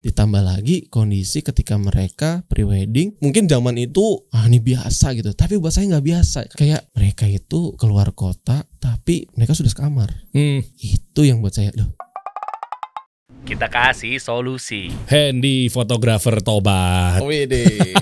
ditambah lagi kondisi ketika mereka prewedding mungkin zaman itu ah ini biasa gitu tapi buat saya nggak biasa kayak mereka itu keluar kota tapi mereka sudah sekamar hmm. itu yang buat saya loh kita kasih solusi Handy fotografer tobat Wede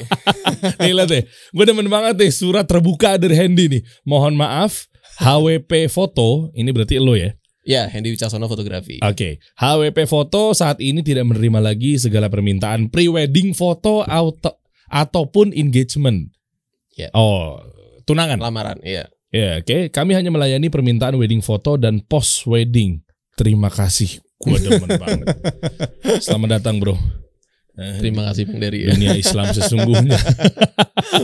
Nih lihat deh Gue demen banget deh surat terbuka dari Handy nih Mohon maaf HWP foto Ini berarti lo ya Ya, Hendy Wicaksono Fotografi. Oke, okay. HWP Foto saat ini tidak menerima lagi segala permintaan pre-wedding foto auto, ataupun engagement. Ya. Oh, tunangan. Lamaran, iya. Ya, yeah, oke. Okay. Kami hanya melayani permintaan wedding foto dan post wedding. Terima kasih. Gua demen banget. Selamat datang, Bro. Eh, Terima kasih Bang Dari. Dunia Islam sesungguhnya.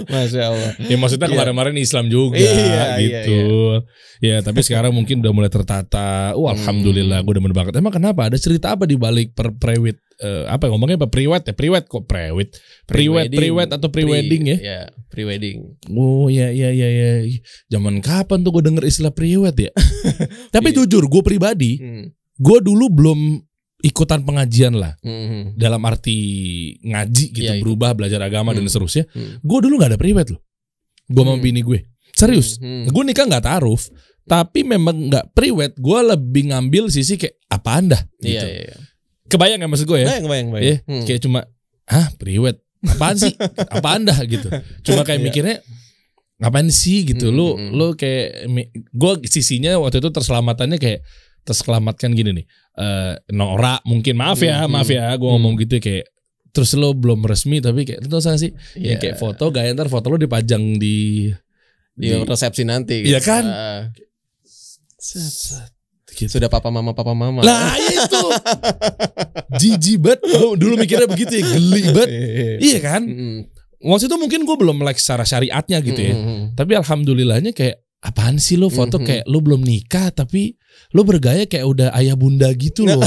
Masya Allah. Ya maksudnya iya. kemarin-kemarin Islam juga iya, iya gitu. Iya, iya. Ya tapi sekarang mungkin udah mulai tertata. Oh alhamdulillah gue udah banget. Emang kenapa? Ada cerita apa di balik per prewed uh, eh, apa ya ngomongnya apa prewed ya? Eh, prewed kok prewed. Prewed, prewed atau prewedding ya? Iya, prewedding. Oh iya iya iya ya. Zaman kapan tuh gue denger istilah prewed ya? tapi iya. jujur gue pribadi, hmm. gue dulu belum ikutan pengajian lah mm-hmm. dalam arti ngaji gitu yeah, iya. berubah yeah. belajar agama mm-hmm. dan mm. seterusnya mm-hmm. gue dulu nggak ada private loh gue mm-hmm. bini gue serius mm-hmm. gue nikah nggak taruh tapi memang nggak private gue lebih ngambil sisi kayak apa anda iya, gitu yeah, yeah, yeah. kebayang nggak maksud gue ya kebayang kebayang, iya. kebayang. Yeah, hmm. kayak cuma ah private apaan sih apa anda gitu cuma kayak mikirnya ngapain sih gitu mm-hmm. lu lu kayak gue sisinya waktu itu terselamatannya kayak terselamatkan gini nih uh, eh, Nora mungkin maaf ya, hmm. maaf ya, gue hmm. ngomong gitu ya, kayak terus lo belum resmi tapi kayak itu sih yeah. ya iya. kayak foto gak ntar foto lo dipajang di di, di resepsi nanti gitu. Iya kan? Uh, gitu. Sudah papa mama papa mama. Lah itu. jijibat dulu mikirnya begitu ya, geli iya, iya. iya kan? Mm. Waktu itu mungkin gue belum like secara syariatnya gitu ya. Mm -hmm. Tapi alhamdulillahnya kayak apaan sih lo foto mm-hmm. kayak lo belum nikah tapi lo bergaya kayak udah ayah bunda gitu lo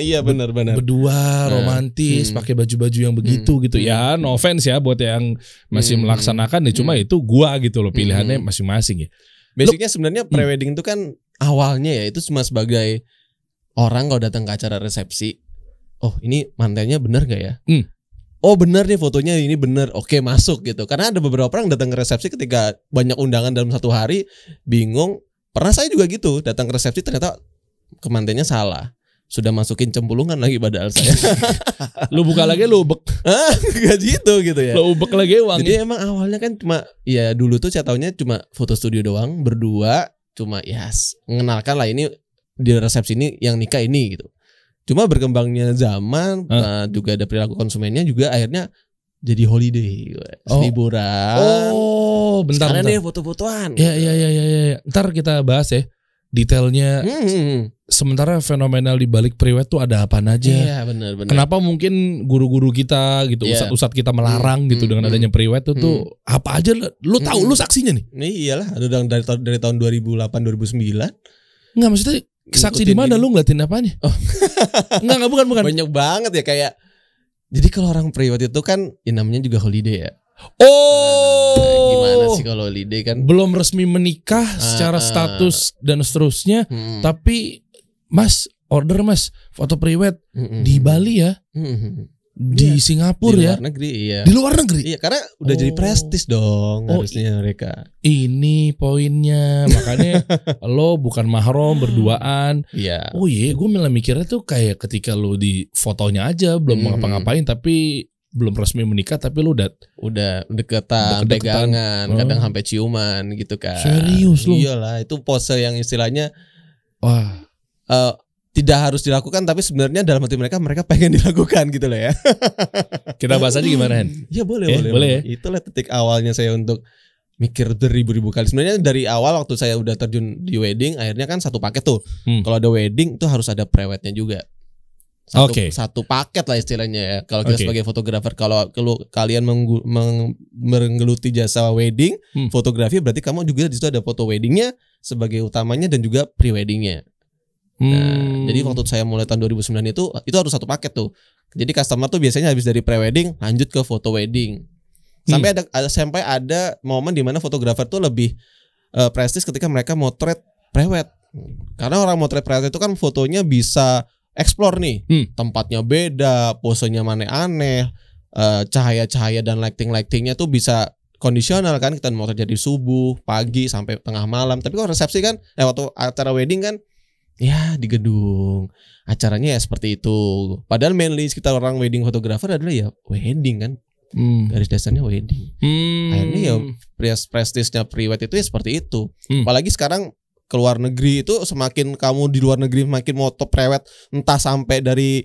iya benar benar. Berdua nah, romantis, hmm. pakai baju-baju yang hmm. begitu hmm. gitu ya. No offense ya buat yang masih hmm. melaksanakan ya cuma hmm. itu gua gitu lo pilihannya hmm. masing-masing ya. Basicnya sebenarnya hmm. prewedding itu kan awalnya ya itu cuma sebagai orang kalau datang ke acara resepsi. Oh, ini mantannya bener gak ya? hmm oh bener nih fotonya ini benar oke masuk gitu karena ada beberapa orang datang ke resepsi ketika banyak undangan dalam satu hari bingung pernah saya juga gitu datang ke resepsi ternyata kemantennya salah sudah masukin cempulungan lagi padahal saya. lu buka lagi lu ubek. Ah, Gak gitu gitu ya. Lu ubek lagi uang Jadi emang awalnya kan cuma ya dulu tuh saya tahunya cuma foto studio doang berdua cuma ya yes, mengenalkan lah ini di resepsi ini yang nikah ini gitu. Cuma berkembangnya zaman uh. Uh, juga ada perilaku konsumennya juga akhirnya jadi holiday, gitu. oh. liburan. Oh, bentar. Sekarang bentar. deh foto-fotoan. Ya, gitu. ya, ya, ya, ya. Ntar kita bahas ya detailnya. Hmm. hmm, hmm. Sementara fenomenal di balik priwet tuh ada apa aja? Iya, benar, benar. Kenapa mungkin guru-guru kita gitu, yeah. usat-usat kita melarang hmm, gitu hmm, dengan adanya priwet itu hmm. tuh apa aja? Lu tahu, hmm. lu saksinya nih? Nih iyalah, dari, dari tahun 2008 2009. Enggak maksudnya Saksi di mana lu ngeliatin apanya? Oh. enggak, enggak bukan bukan. Banyak banget ya kayak jadi kalau orang priwet itu kan ya namanya juga holiday ya. Oh, nah, gimana sih kalau holiday kan? Belum resmi menikah uh, secara ah. status dan seterusnya, hmm. tapi Mas order Mas foto priwet hmm. di Bali ya. Hmm. hmm, hmm di iya. Singapura di ya. Di luar negeri, iya. Di luar negeri. Iya, karena udah oh. jadi prestis dong oh, harusnya mereka. Ini poinnya. Makanya lo bukan mahram berduaan. Iya. Oh iya, gue malah mikirnya tuh kayak ketika lo di fotonya aja belum mm-hmm. ngapa-ngapain tapi belum resmi menikah tapi lu udah udah deketan, deketan. pegangan, oh. kadang sampai ciuman gitu kan. Serius lu. Iyalah, itu pose yang istilahnya wah uh, tidak harus dilakukan tapi sebenarnya dalam hati mereka mereka pengen dilakukan gitu loh ya. Kita bahas aja gimana, Hen? Ya boleh, eh, boleh. boleh. Ya. Itulah titik awalnya saya untuk mikir beribu-ribu kali. Sebenarnya dari awal waktu saya udah terjun di wedding, akhirnya kan satu paket tuh. Hmm. Kalau ada wedding tuh harus ada prewednya juga. Satu, okay. satu paket lah istilahnya ya. Kalau kita okay. sebagai fotografer, kalau kalau kalian menggu, meng, menggeluti jasa wedding, hmm. fotografi berarti kamu juga di situ ada foto weddingnya sebagai utamanya dan juga pre-weddingnya. Nah, hmm. Nah, jadi waktu saya mulai tahun 2009 itu itu harus satu paket tuh. Jadi customer tuh biasanya habis dari prewedding lanjut ke foto wedding. Sampai hmm. ada sampai ada momen di mana fotografer tuh lebih uh, prestis ketika mereka motret prewed. Karena orang motret prewed itu kan fotonya bisa explore nih. Hmm. Tempatnya beda, posenya mana aneh, cahaya eh, cahaya-cahaya dan lighting-lightingnya tuh bisa kondisional kan kita mau terjadi subuh, pagi sampai tengah malam. Tapi kalau resepsi kan eh waktu acara wedding kan Ya di gedung acaranya ya seperti itu. Padahal mainly sekitar orang wedding photographer adalah ya wedding kan. Hmm. Garis dasarnya wedding. Hmm. Akhirnya ya prestisnya priwet itu ya seperti itu. Hmm. Apalagi sekarang ke luar negeri itu semakin kamu di luar negeri makin moto prewet entah sampai dari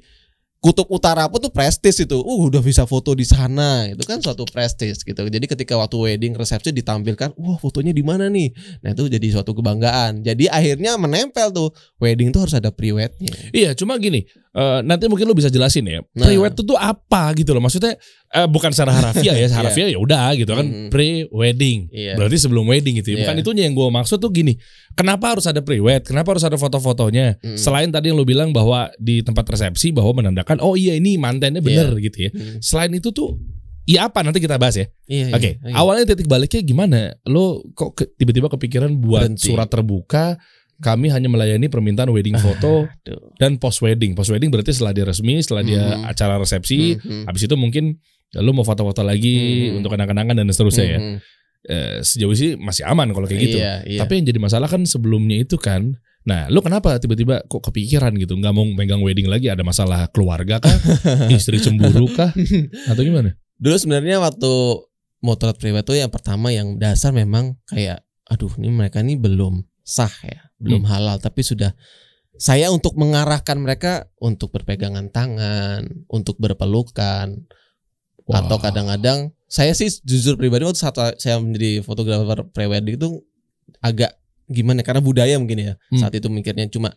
Kutub Utara pun tuh prestis itu. Uh, udah bisa foto di sana. Itu kan suatu prestis gitu. Jadi ketika waktu wedding resepsi ditampilkan, wah fotonya di mana nih? Nah, itu jadi suatu kebanggaan. Jadi akhirnya menempel tuh wedding tuh harus ada priwetnya. Iya, cuma gini, uh, nanti mungkin lu bisa jelasin ya. Nah. Priwet itu tuh apa gitu loh. Maksudnya uh, bukan secara harafiah ya, harafiah yeah. ya udah gitu kan mm-hmm. pre-wedding. Yeah. Berarti sebelum wedding gitu ya. Yeah. Bukan itunya yang gua maksud tuh gini. Kenapa harus ada priwet? Kenapa harus ada foto-fotonya? Mm. Selain tadi yang lu bilang bahwa di tempat resepsi bahwa menandakan oh iya ini mantannya bener yeah. gitu ya. Hmm. Selain itu tuh Iya apa nanti kita bahas ya. yeah, iya, Oke, okay. yeah, yeah. awalnya titik baliknya gimana? Lo kok ke, tiba-tiba kepikiran buat Berhenti. surat terbuka? Kami hanya melayani permintaan wedding foto dan post wedding. Post wedding berarti setelah dia resmi, setelah dia -hmm. acara resepsi, -hmm. hmm. habis itu mungkin lo mau foto-foto lagi -hmm. untuk kenang-kenangan dan seterusnya ya. -hmm. ya. sejauh sih masih aman kalau kayak iya, gitu. Iya, iya. Tapi yang jadi masalah kan sebelumnya itu kan Nah, lu kenapa tiba-tiba kok kepikiran gitu? Gak mau megang wedding lagi? Ada masalah keluarga kah? Istri cemburu kah? Atau gimana? Dulu sebenarnya waktu motret pribadi tuh yang pertama yang dasar memang kayak aduh ini mereka ini belum sah ya, belum hmm. halal tapi sudah saya untuk mengarahkan mereka untuk berpegangan tangan, untuk berpelukan wow. atau kadang-kadang saya sih jujur pribadi waktu saya menjadi fotografer prewedding itu agak gimana karena budaya mungkin ya hmm. saat itu mikirnya cuma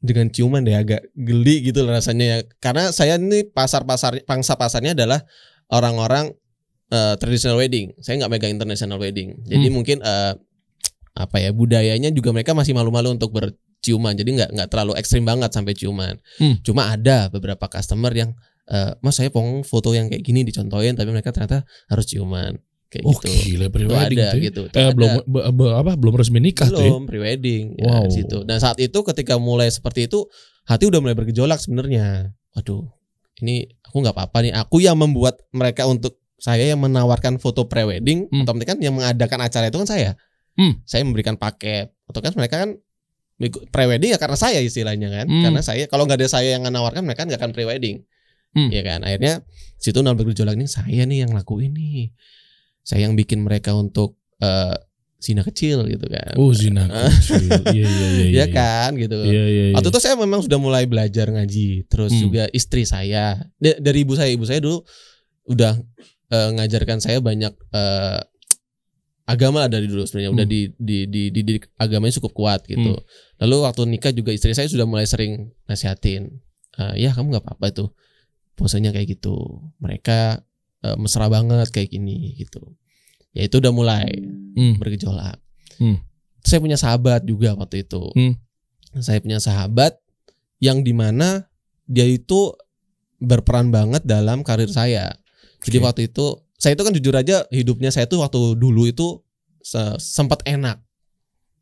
dengan ciuman deh agak geli gitu rasanya ya karena saya ini pasar pasar pangsa pasarnya adalah orang-orang uh, traditional wedding saya nggak megang international wedding jadi hmm. mungkin uh, apa ya budayanya juga mereka masih malu-malu untuk berciuman jadi nggak nggak terlalu ekstrim banget sampai ciuman hmm. cuma ada beberapa customer yang uh, mas saya pengen foto yang kayak gini dicontohin tapi mereka ternyata harus ciuman kayak oh, gitu. gila prewedding ya? gitu. itu ada gitu. eh, ada. belum be, be, apa belum resmi nikah ya? belum, tuh. Belum ya? prewedding wow. ya, situ. Dan saat itu ketika mulai seperti itu hati udah mulai bergejolak sebenarnya. Waduh, ini aku nggak apa-apa nih. Aku yang membuat mereka untuk saya yang menawarkan foto prewedding, hmm. otomatis kan yang mengadakan acara itu kan saya. Hmm. Saya memberikan paket. Atau kan mereka kan prewedding ya karena saya istilahnya kan. Hmm. Karena saya kalau nggak ada saya yang menawarkan mereka nggak akan prewedding. Hmm. Ya kan. Akhirnya situ nol bergejolak ini saya nih yang lakuin nih saya yang bikin mereka untuk uh, zina kecil gitu kan. Oh zina kecil, iya iya, iya iya iya. Iya kan gitu. Iya, iya iya. Waktu itu saya memang sudah mulai belajar ngaji, terus hmm. juga istri saya dari ibu saya, ibu saya dulu udah uh, ngajarkan saya banyak uh, agama dari dulu sebenarnya hmm. udah di, di di di di agamanya cukup kuat gitu. Hmm. Lalu waktu nikah juga istri saya sudah mulai sering nasihatin, uh, ya kamu nggak apa-apa itu posenya kayak gitu. Mereka uh, mesra banget kayak gini gitu ya itu udah mulai hmm. bergejolak hmm. saya punya sahabat juga waktu itu hmm. saya punya sahabat yang dimana dia itu berperan banget dalam karir saya jadi okay. waktu itu saya itu kan jujur aja hidupnya saya itu waktu dulu itu sempat enak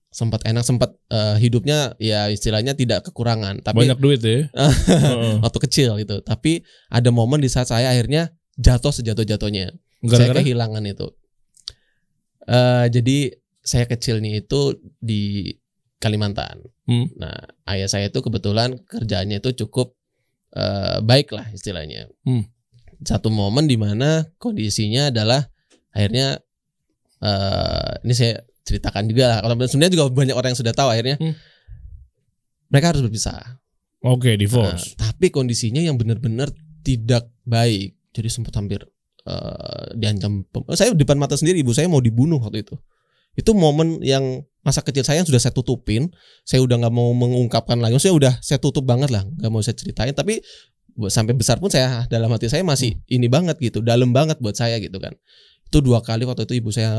sempat enak sempat uh, eh, hidupnya ya istilahnya tidak kekurangan tapi banyak duit ya waktu kecil gitu tapi ada momen di saat saya akhirnya jatuh sejatuh-jatuhnya. Saya kehilangan itu. Uh, jadi saya kecil nih itu di Kalimantan. Hmm. Nah, ayah saya itu kebetulan kerjaannya itu cukup uh, baik lah istilahnya. Hmm. Satu momen di mana kondisinya adalah akhirnya uh, ini saya ceritakan juga Kalau sebenarnya juga banyak orang yang sudah tahu akhirnya hmm. mereka harus berpisah. Oke, okay, divorce. uh, tapi kondisinya yang benar-benar tidak baik jadi sempat hampir uh, diancam eh, saya depan mata sendiri ibu saya mau dibunuh waktu itu itu momen yang masa kecil saya yang sudah saya tutupin saya udah nggak mau mengungkapkan lagi saya udah saya tutup banget lah nggak mau saya ceritain tapi sampai besar pun saya dalam hati saya masih hmm. ini banget gitu dalam banget buat saya gitu kan itu dua kali waktu itu ibu saya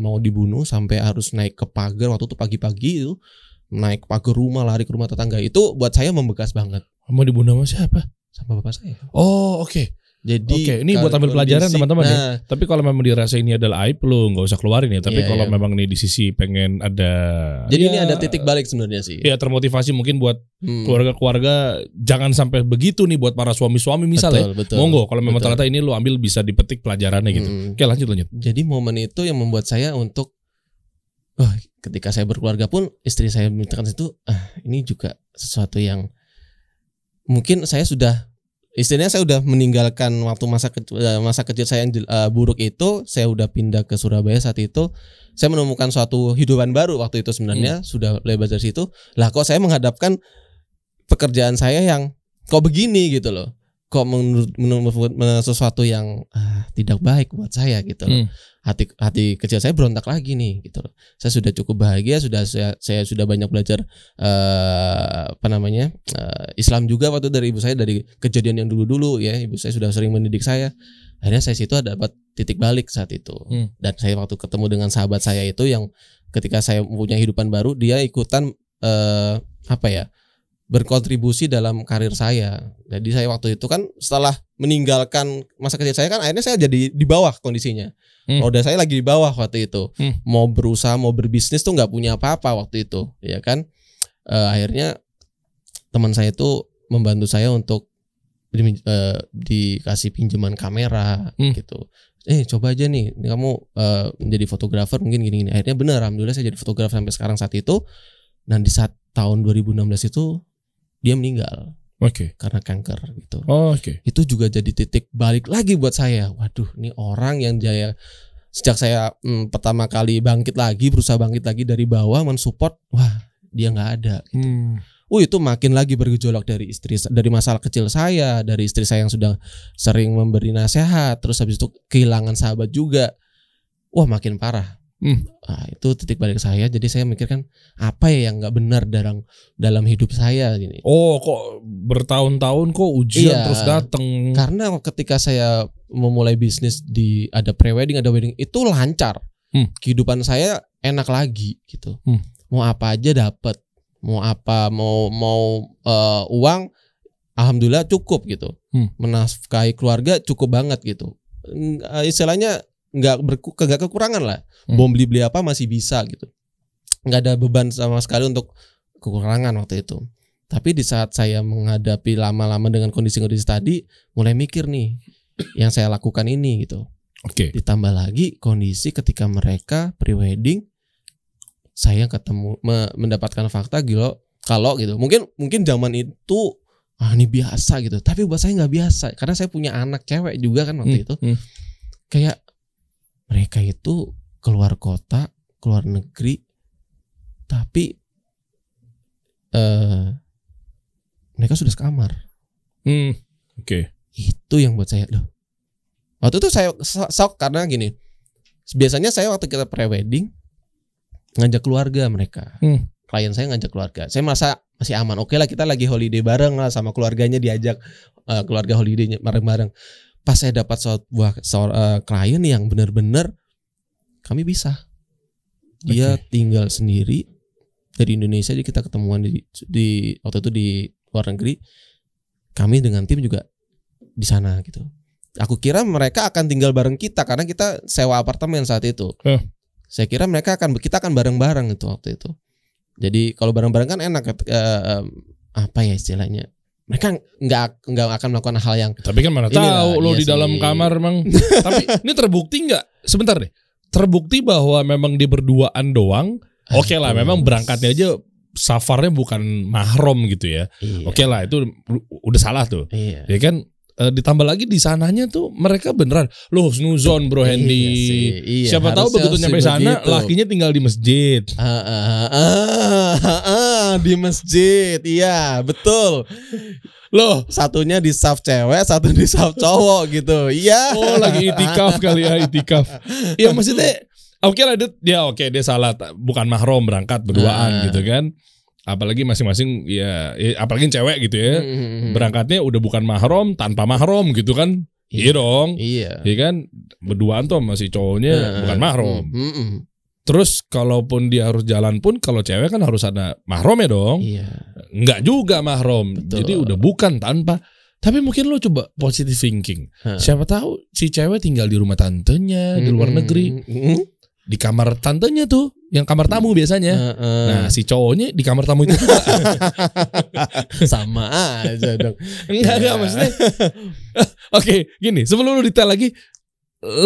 mau dibunuh sampai harus naik ke pagar waktu itu pagi-pagi itu naik pagar rumah lari ke rumah tetangga itu buat saya membekas banget mau dibunuh sama siapa sama bapak saya oh oke okay. Jadi Oke, okay, ini buat ambil pelajaran teman-teman ya. nah, ya. Tapi kalau memang dirasa ini adalah aib lu nggak usah keluarin ya. Tapi iya, kalau iya. memang ini di sisi pengen ada Jadi ya, ini ada titik balik sebenarnya sih. Ya termotivasi mungkin buat hmm. keluarga-keluarga hmm. jangan sampai begitu nih buat para suami-suami misalnya. Betul, betul, Monggo kalau memang ternyata ini lu ambil bisa dipetik pelajarannya gitu. Hmm. Oke, lanjut lanjut. Jadi momen itu yang membuat saya untuk oh, ketika saya berkeluarga pun istri saya mintakan itu ah, ini juga sesuatu yang mungkin saya sudah istilahnya saya udah meninggalkan waktu masa kecil eh, masa kecil saya yang uh, buruk itu saya udah pindah ke Surabaya saat itu saya menemukan suatu hidupan baru waktu itu sebenarnya hmm. sudah lebar dari situ lah kok saya menghadapkan pekerjaan saya yang kok begini gitu loh kok menurut, menurut, sesuatu yang ah, tidak baik buat saya gitu loh. Hmm. Hati hati kecil saya berontak lagi nih gitu loh. Saya sudah cukup bahagia, sudah saya, saya sudah banyak belajar uh, apa namanya? Uh, Islam juga waktu dari ibu saya dari kejadian yang dulu-dulu ya, ibu saya sudah sering mendidik saya. Akhirnya saya situ ada dapat titik balik saat itu. Hmm. Dan saya waktu ketemu dengan sahabat saya itu yang ketika saya punya kehidupan baru, dia ikutan uh, apa ya? berkontribusi dalam karir saya. Jadi saya waktu itu kan setelah meninggalkan masa kecil saya kan akhirnya saya jadi di bawah kondisinya. Hmm. Roda saya lagi di bawah waktu itu. Hmm. Mau berusaha, mau berbisnis tuh nggak punya apa-apa waktu itu, ya kan? E, akhirnya teman saya itu membantu saya untuk di, e, dikasih pinjaman kamera hmm. gitu. Eh coba aja nih, kamu e, eh, menjadi fotografer mungkin gini-gini. Akhirnya benar, alhamdulillah saya jadi fotografer sampai sekarang saat itu. Dan di saat tahun 2016 itu dia meninggal. Oke. Okay. Karena kanker gitu. Oh, oke. Okay. Itu juga jadi titik balik lagi buat saya. Waduh, ini orang yang jaya sejak saya hmm, pertama kali bangkit lagi, berusaha bangkit lagi dari bawah mensupport, wah, dia nggak ada gitu. Hmm. Oh itu makin lagi bergejolak dari istri dari masalah kecil saya, dari istri saya yang sudah sering memberi nasihat, terus habis itu kehilangan sahabat juga. Wah, makin parah. Hmm. Nah, itu titik balik saya. Jadi saya mikirkan apa ya yang nggak benar dalam dalam hidup saya ini. Oh, kok bertahun-tahun kok ujian iya, terus datang. Karena ketika saya memulai bisnis di ada prewedding, ada wedding itu lancar. Hmm. Kehidupan saya enak lagi gitu. Hmm. Mau apa aja dapat. Mau apa mau mau uh, uang alhamdulillah cukup gitu. Hmm. Menafkahi keluarga cukup banget gitu. Eh, istilahnya nggak berku kekurangan lah hmm. bom beli beli apa masih bisa gitu nggak ada beban sama sekali untuk kekurangan waktu itu tapi di saat saya menghadapi lama-lama dengan kondisi-kondisi tadi mulai mikir nih yang saya lakukan ini gitu oke okay. ditambah lagi kondisi ketika mereka pre wedding saya ketemu me, mendapatkan fakta gilo kalau gitu mungkin mungkin zaman itu ah ini biasa gitu tapi buat saya nggak biasa karena saya punya anak cewek juga kan waktu hmm, itu hmm. kayak mereka itu keluar kota, keluar negeri, tapi uh, mereka sudah sekamar. Hmm, oke. Okay. Itu yang buat saya loh. Waktu itu saya shock karena gini. Biasanya saya waktu kita pre wedding ngajak keluarga mereka. Hmm. Klien saya ngajak keluarga. Saya merasa masih aman. Oke okay lah kita lagi holiday bareng lah sama keluarganya diajak uh, keluarga holiday bareng-bareng pas saya dapat sebuah uh, eh, klien yang benar-benar kami bisa dia okay. tinggal sendiri dari Indonesia jadi kita ketemuan di, di waktu itu di luar negeri kami dengan tim juga di sana gitu aku kira mereka akan tinggal bareng kita karena kita sewa apartemen saat itu huh. saya kira mereka akan kita akan bareng-bareng itu waktu itu jadi kalau bareng-bareng kan enak eh, eh apa ya istilahnya mereka nggak nggak akan melakukan hal yang tapi kan mana tahu lo iya di sih. dalam kamar emang tapi ini terbukti nggak sebentar deh terbukti bahwa memang di berduaan doang oke okay lah memang berangkatnya aja safarnya bukan mahrom gitu ya iya. oke okay lah itu udah salah tuh iya. ya kan e, ditambah lagi di sananya tuh mereka beneran lo snuzon bro iya Hendy iya iya. siapa tahu begitu nyampe sana begitu. lakinya tinggal di masjid uh, uh, uh, uh, uh, di masjid. Iya, betul. Loh, satunya di saf cewek, satu di saf cowok gitu. Iya. Oh, lagi itikaf kali ya, itikaf. Iya, maksudnya Oke okay lah dia, ya, oke okay, dia salah bukan mahrom berangkat berduaan nah. gitu kan apalagi masing-masing ya, ya apalagi cewek gitu ya hmm. hmm, hmm. berangkatnya udah bukan mahrom tanpa mahrom gitu kan iya, dong iya, iya kan berduaan tuh masih cowoknya nah. bukan mahrom hmm. hmm Terus kalaupun dia harus jalan pun kalau cewek kan harus ada mahrom ya dong. Iya. Enggak juga mahrom. Jadi udah bukan tanpa tapi mungkin lo coba positive thinking. Hah. Siapa tahu si cewek tinggal di rumah tantenya hmm. di luar negeri. Hmm. Di kamar tantenya tuh, yang kamar tamu biasanya. Uh, uh. Nah, si cowoknya di kamar tamu itu juga. Sama aja dong. Enggak, enggak iya. maksudnya. Oke, okay, gini, sebelum lu detail lagi,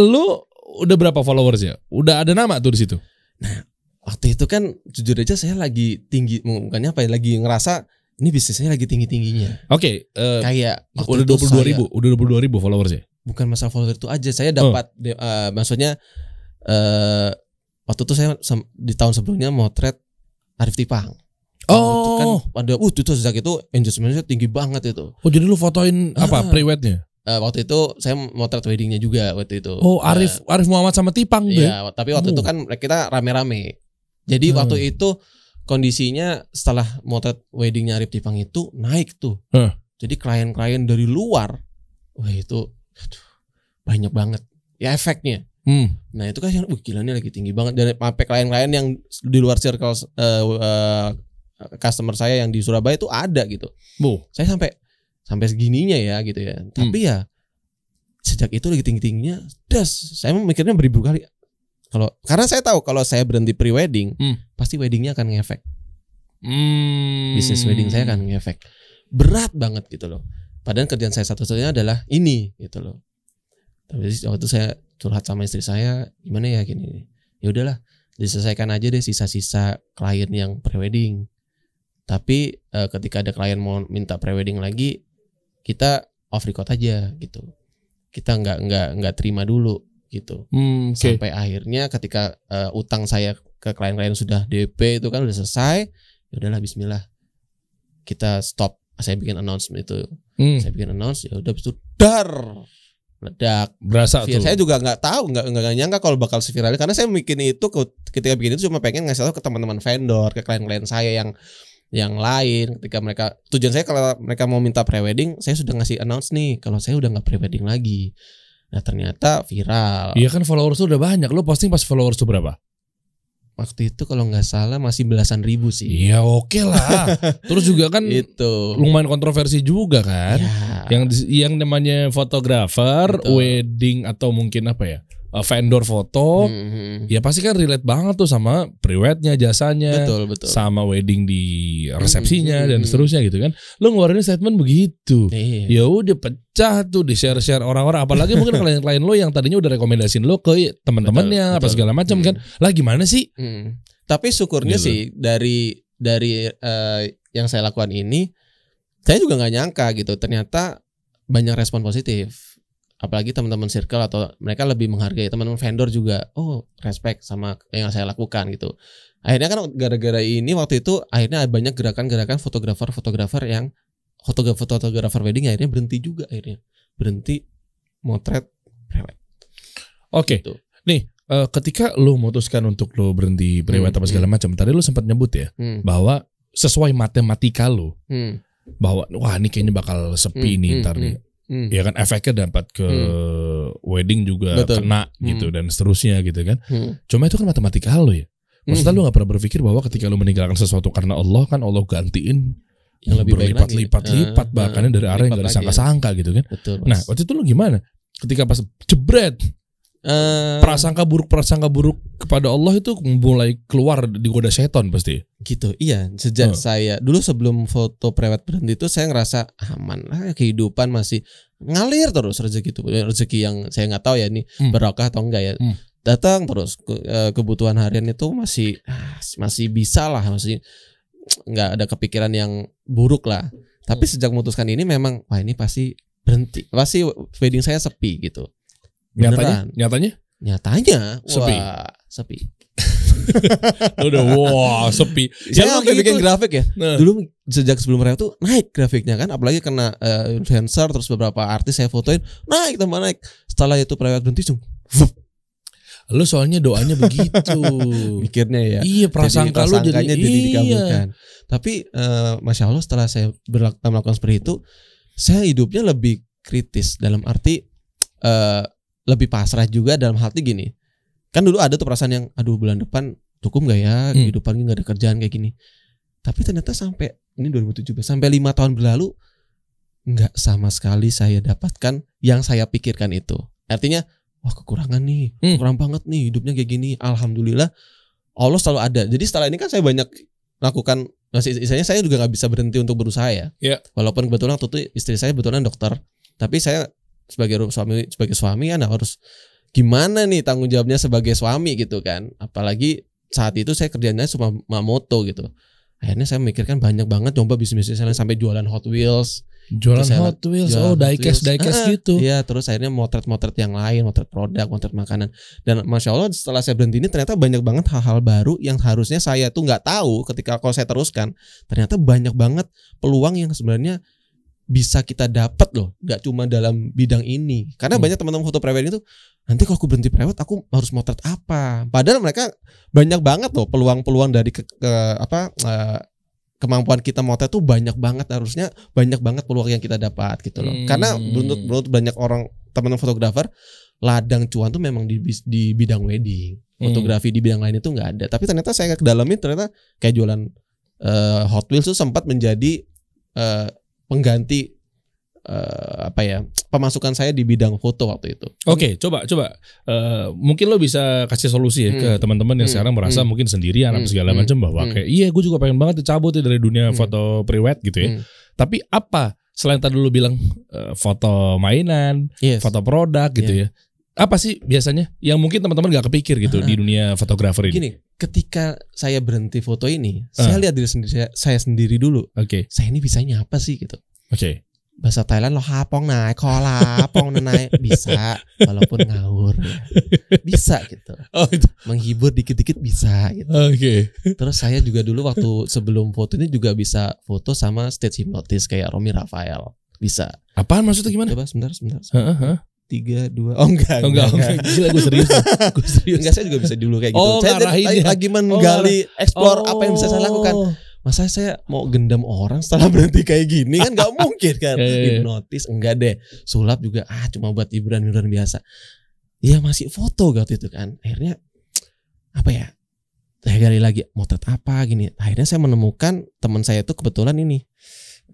lu udah berapa followers ya? Udah ada nama tuh di situ? Nah, waktu itu kan jujur aja saya lagi tinggi bukannya apa ya, lagi ngerasa ini bisnis saya lagi tinggi-tingginya. Oke, okay, uh, eh, kayak udah dua puluh dua ribu, udah dua puluh dua ribu followersnya. Bukan masalah follower itu aja, saya dapat, oh. uh, maksudnya uh, waktu itu saya di tahun sebelumnya motret Arif Tipang. Oh, oh itu kan oh. pada uh itu sejak itu engagementnya tinggi banget itu. Oh jadi lu fotoin apa uh, ah. pre uh, waktu itu saya motret weddingnya juga waktu itu. Oh, Arif uh, Arif Muhammad sama Tipang Iya, tapi waktu oh. itu kan kita rame-rame. Jadi hmm. waktu itu kondisinya setelah motret weddingnya Arif Tipang itu naik tuh. Jadi klien-klien dari luar, wah itu aduh, banyak banget ya efeknya. Hmm. Nah itu kan yang, wah gila ini lagi tinggi banget dan sampai klien-klien yang di luar circle uh, uh, customer saya yang di Surabaya itu ada gitu. Bu, saya sampai sampai segininya ya gitu ya. Hmm. Tapi ya sejak itu lagi tinggi-tingginya, das saya mikirnya beribu kali. Kalau karena saya tahu kalau saya berhenti pre-wedding, hmm. pasti weddingnya akan ngefek. Hmm. Bisnis wedding saya akan ngefek. Berat banget gitu loh. Padahal kerjaan saya satu-satunya adalah ini gitu loh. Tapi waktu itu saya curhat sama istri saya, gimana ya gini. Ya udahlah, diselesaikan aja deh sisa-sisa klien yang pre-wedding. Tapi e, ketika ada klien mau minta pre-wedding lagi, kita off record aja gitu kita nggak nggak nggak terima dulu gitu hmm, okay. sampai akhirnya ketika uh, utang saya ke klien-klien sudah DP itu kan udah selesai ya udahlah Bismillah kita stop saya bikin announcement itu hmm. saya bikin announce ya udah itu dar ledak berasa tuh saya juga nggak tahu nggak nggak nyangka kalau bakal viral karena saya bikin itu ketika bikin itu cuma pengen ngasih tahu ke teman-teman vendor ke klien-klien saya yang yang lain ketika mereka tujuan saya kalau mereka mau minta prewedding saya sudah ngasih announce nih kalau saya udah nggak prewedding lagi nah ternyata viral iya kan followers udah banyak lo posting pas followers tuh berapa waktu itu kalau nggak salah masih belasan ribu sih iya oke okay lah terus juga kan itu lumayan kontroversi juga kan ya. yang yang namanya fotografer wedding atau mungkin apa ya uh, vendor foto, hmm. ya pasti kan relate banget tuh sama prewednya, jasanya, betul, betul. sama wedding di resepsinya hmm. dan seterusnya gitu kan. Lo ngeluarin statement begitu, iya. ya udah pecah tuh di share share orang-orang, apalagi mungkin klien-klien lo yang tadinya udah rekomendasiin lo ke teman-temannya apa segala macam hmm. kan, mm-hmm. lah gimana sih? Hmm. Tapi syukurnya gitu. sih dari dari uh, yang saya lakukan ini, saya juga nggak nyangka gitu, ternyata banyak respon positif apalagi teman-teman circle atau mereka lebih menghargai teman-teman vendor juga oh respect sama yang saya lakukan gitu akhirnya kan gara-gara ini waktu itu akhirnya banyak gerakan-gerakan fotografer-fotografer yang fotografer-fotografer wedding akhirnya berhenti juga akhirnya berhenti motret prewed oke okay. Gitu. nih uh, ketika lu memutuskan untuk lu berhenti prewed hmm, atau segala hmm. macam tadi lu sempat nyebut ya hmm. bahwa sesuai matematika lu hmm. bahwa wah ini kayaknya bakal sepi hmm, nih hmm, ntar hmm. nih Hmm. Ya kan efeknya dapat ke hmm. wedding juga Betul. kena hmm. gitu dan seterusnya gitu kan. Hmm. Cuma itu kan matematika lo ya. Maksudnya hmm. lu gak pernah berpikir bahwa ketika lu meninggalkan sesuatu karena Allah kan Allah gantiin yang lebih berlipat-lipat-lipat ah, bahkan dari arah yang gak disangka-sangka ya. gitu kan. Betul, nah waktu itu lu gimana? Ketika pas jebret Uh, prasangka buruk prasangka buruk kepada Allah itu mulai keluar di goda setan pasti. Gitu. Iya, sejak uh. saya dulu sebelum foto prewet berhenti itu saya ngerasa aman lah kehidupan masih ngalir terus rezeki itu rezeki yang saya nggak tahu ya ini hmm. berkah atau enggak ya. Hmm. Datang terus ke, eh, kebutuhan harian itu masih ah, masih bisa lah masih nggak ada kepikiran yang buruk lah. Tapi hmm. sejak memutuskan ini memang wah ini pasti berhenti. Pasti wedding saya sepi gitu Nyatanya? Nyatanya? Nyatanya. Sepi. Wah, sepi. udah wah, sepi. Saya ya bikin grafik ya. Nah. Dulu sejak sebelum mereka tuh naik grafiknya kan, apalagi kena uh, influencer terus beberapa artis saya fotoin naik tambah naik. Setelah itu Reo berhenti cung. lo soalnya doanya begitu. Mikirnya ya. Iya, prasangka jadi, lu jadi, jadi iya. dikabulkan. Tapi uh, masya Allah setelah saya berlaku, melakukan seperti itu, saya hidupnya lebih kritis dalam arti uh, lebih pasrah juga dalam hal gini kan dulu ada tuh perasaan yang aduh bulan depan cukup gak ya hmm. kehidupan nggak ada kerjaan kayak gini tapi ternyata sampai ini 2017 sampai lima tahun berlalu nggak sama sekali saya dapatkan yang saya pikirkan itu artinya wah kekurangan nih hmm. kurang banget nih hidupnya kayak gini alhamdulillah Allah selalu ada jadi setelah ini kan saya banyak lakukan istilahnya saya juga nggak bisa berhenti untuk berusaha ya yeah. walaupun kebetulan waktu itu istri saya kebetulan dokter tapi saya sebagai suami sebagai suami kan harus gimana nih tanggung jawabnya sebagai suami gitu kan apalagi saat itu saya kerjanya cuma mamoto gitu akhirnya saya memikirkan banyak banget coba bisnis bisnisnya sampai jualan Hot Wheels jualan saya, Hot Wheels jualan oh diecast diecast ah, gitu iya terus akhirnya motret-motret yang lain motret produk motret makanan dan masya Allah setelah saya berhenti ini ternyata banyak banget hal-hal baru yang harusnya saya tuh nggak tahu ketika kalau saya teruskan ternyata banyak banget peluang yang sebenarnya bisa kita dapat loh nggak cuma dalam bidang ini karena hmm. banyak teman-teman foto prewed itu nanti kalau aku berhenti prewed aku harus motret apa padahal mereka banyak banget loh peluang-peluang dari ke, ke apa uh, kemampuan kita motret tuh banyak banget harusnya banyak banget peluang yang kita dapat gitu loh hmm. karena menurut menurut banyak orang teman-teman fotografer ladang cuan tuh memang di di bidang wedding hmm. fotografi di bidang lain itu nggak ada tapi ternyata saya ke dalamnya ternyata kayak jualan uh, Hot Wheels tuh sempat menjadi uh, pengganti uh, eh, apa ya pemasukan saya di bidang foto waktu itu. Oke, okay, coba coba uh, mungkin lo bisa kasih solusi ya hmm. ke teman-teman yang hmm. sekarang merasa hmm. mungkin sendirian hmm. apa segala hmm. macam bahwa hmm. kayak iya gue juga pengen banget dicabut ya dari dunia hmm. foto prewed gitu ya. Hmm. Tapi apa selain tadi lo bilang uh, foto mainan, yes. foto produk gitu yeah. ya apa sih biasanya yang mungkin teman-teman gak kepikir gitu uh, di dunia fotografer ini? Gini, ketika saya berhenti foto ini, uh. saya ah. lihat diri sendiri saya, saya sendiri dulu. Oke. Okay. Saya ini bisanya apa sih gitu? Oke. Okay. Bahasa Thailand lo hapong naik, kola hapong naik bisa walaupun ngawur. Ya. Bisa gitu. Oh, itu. Menghibur dikit-dikit bisa gitu. Oke. Okay. Terus saya juga dulu waktu sebelum foto ini juga bisa foto sama stage hypnotis kayak Romi Rafael. Bisa. Apaan maksudnya gimana? Coba sebentar, sebentar. sebentar. Uh -huh tiga dua oh enggak oh, enggak, enggak. enggak. gila gue serius gue serius enggak saya juga bisa dulu kayak gitu oh, saya lagi, lagi oh, menggali oh, explore oh. apa yang bisa saya oh. lakukan masa saya mau gendam orang setelah berhenti kayak gini kan nggak mungkin kan iya, iya, iya. hipnotis enggak deh sulap juga ah cuma buat hiburan hiburan biasa ya masih foto gitu itu kan akhirnya apa ya saya gali lagi motret apa gini akhirnya saya menemukan teman saya itu kebetulan ini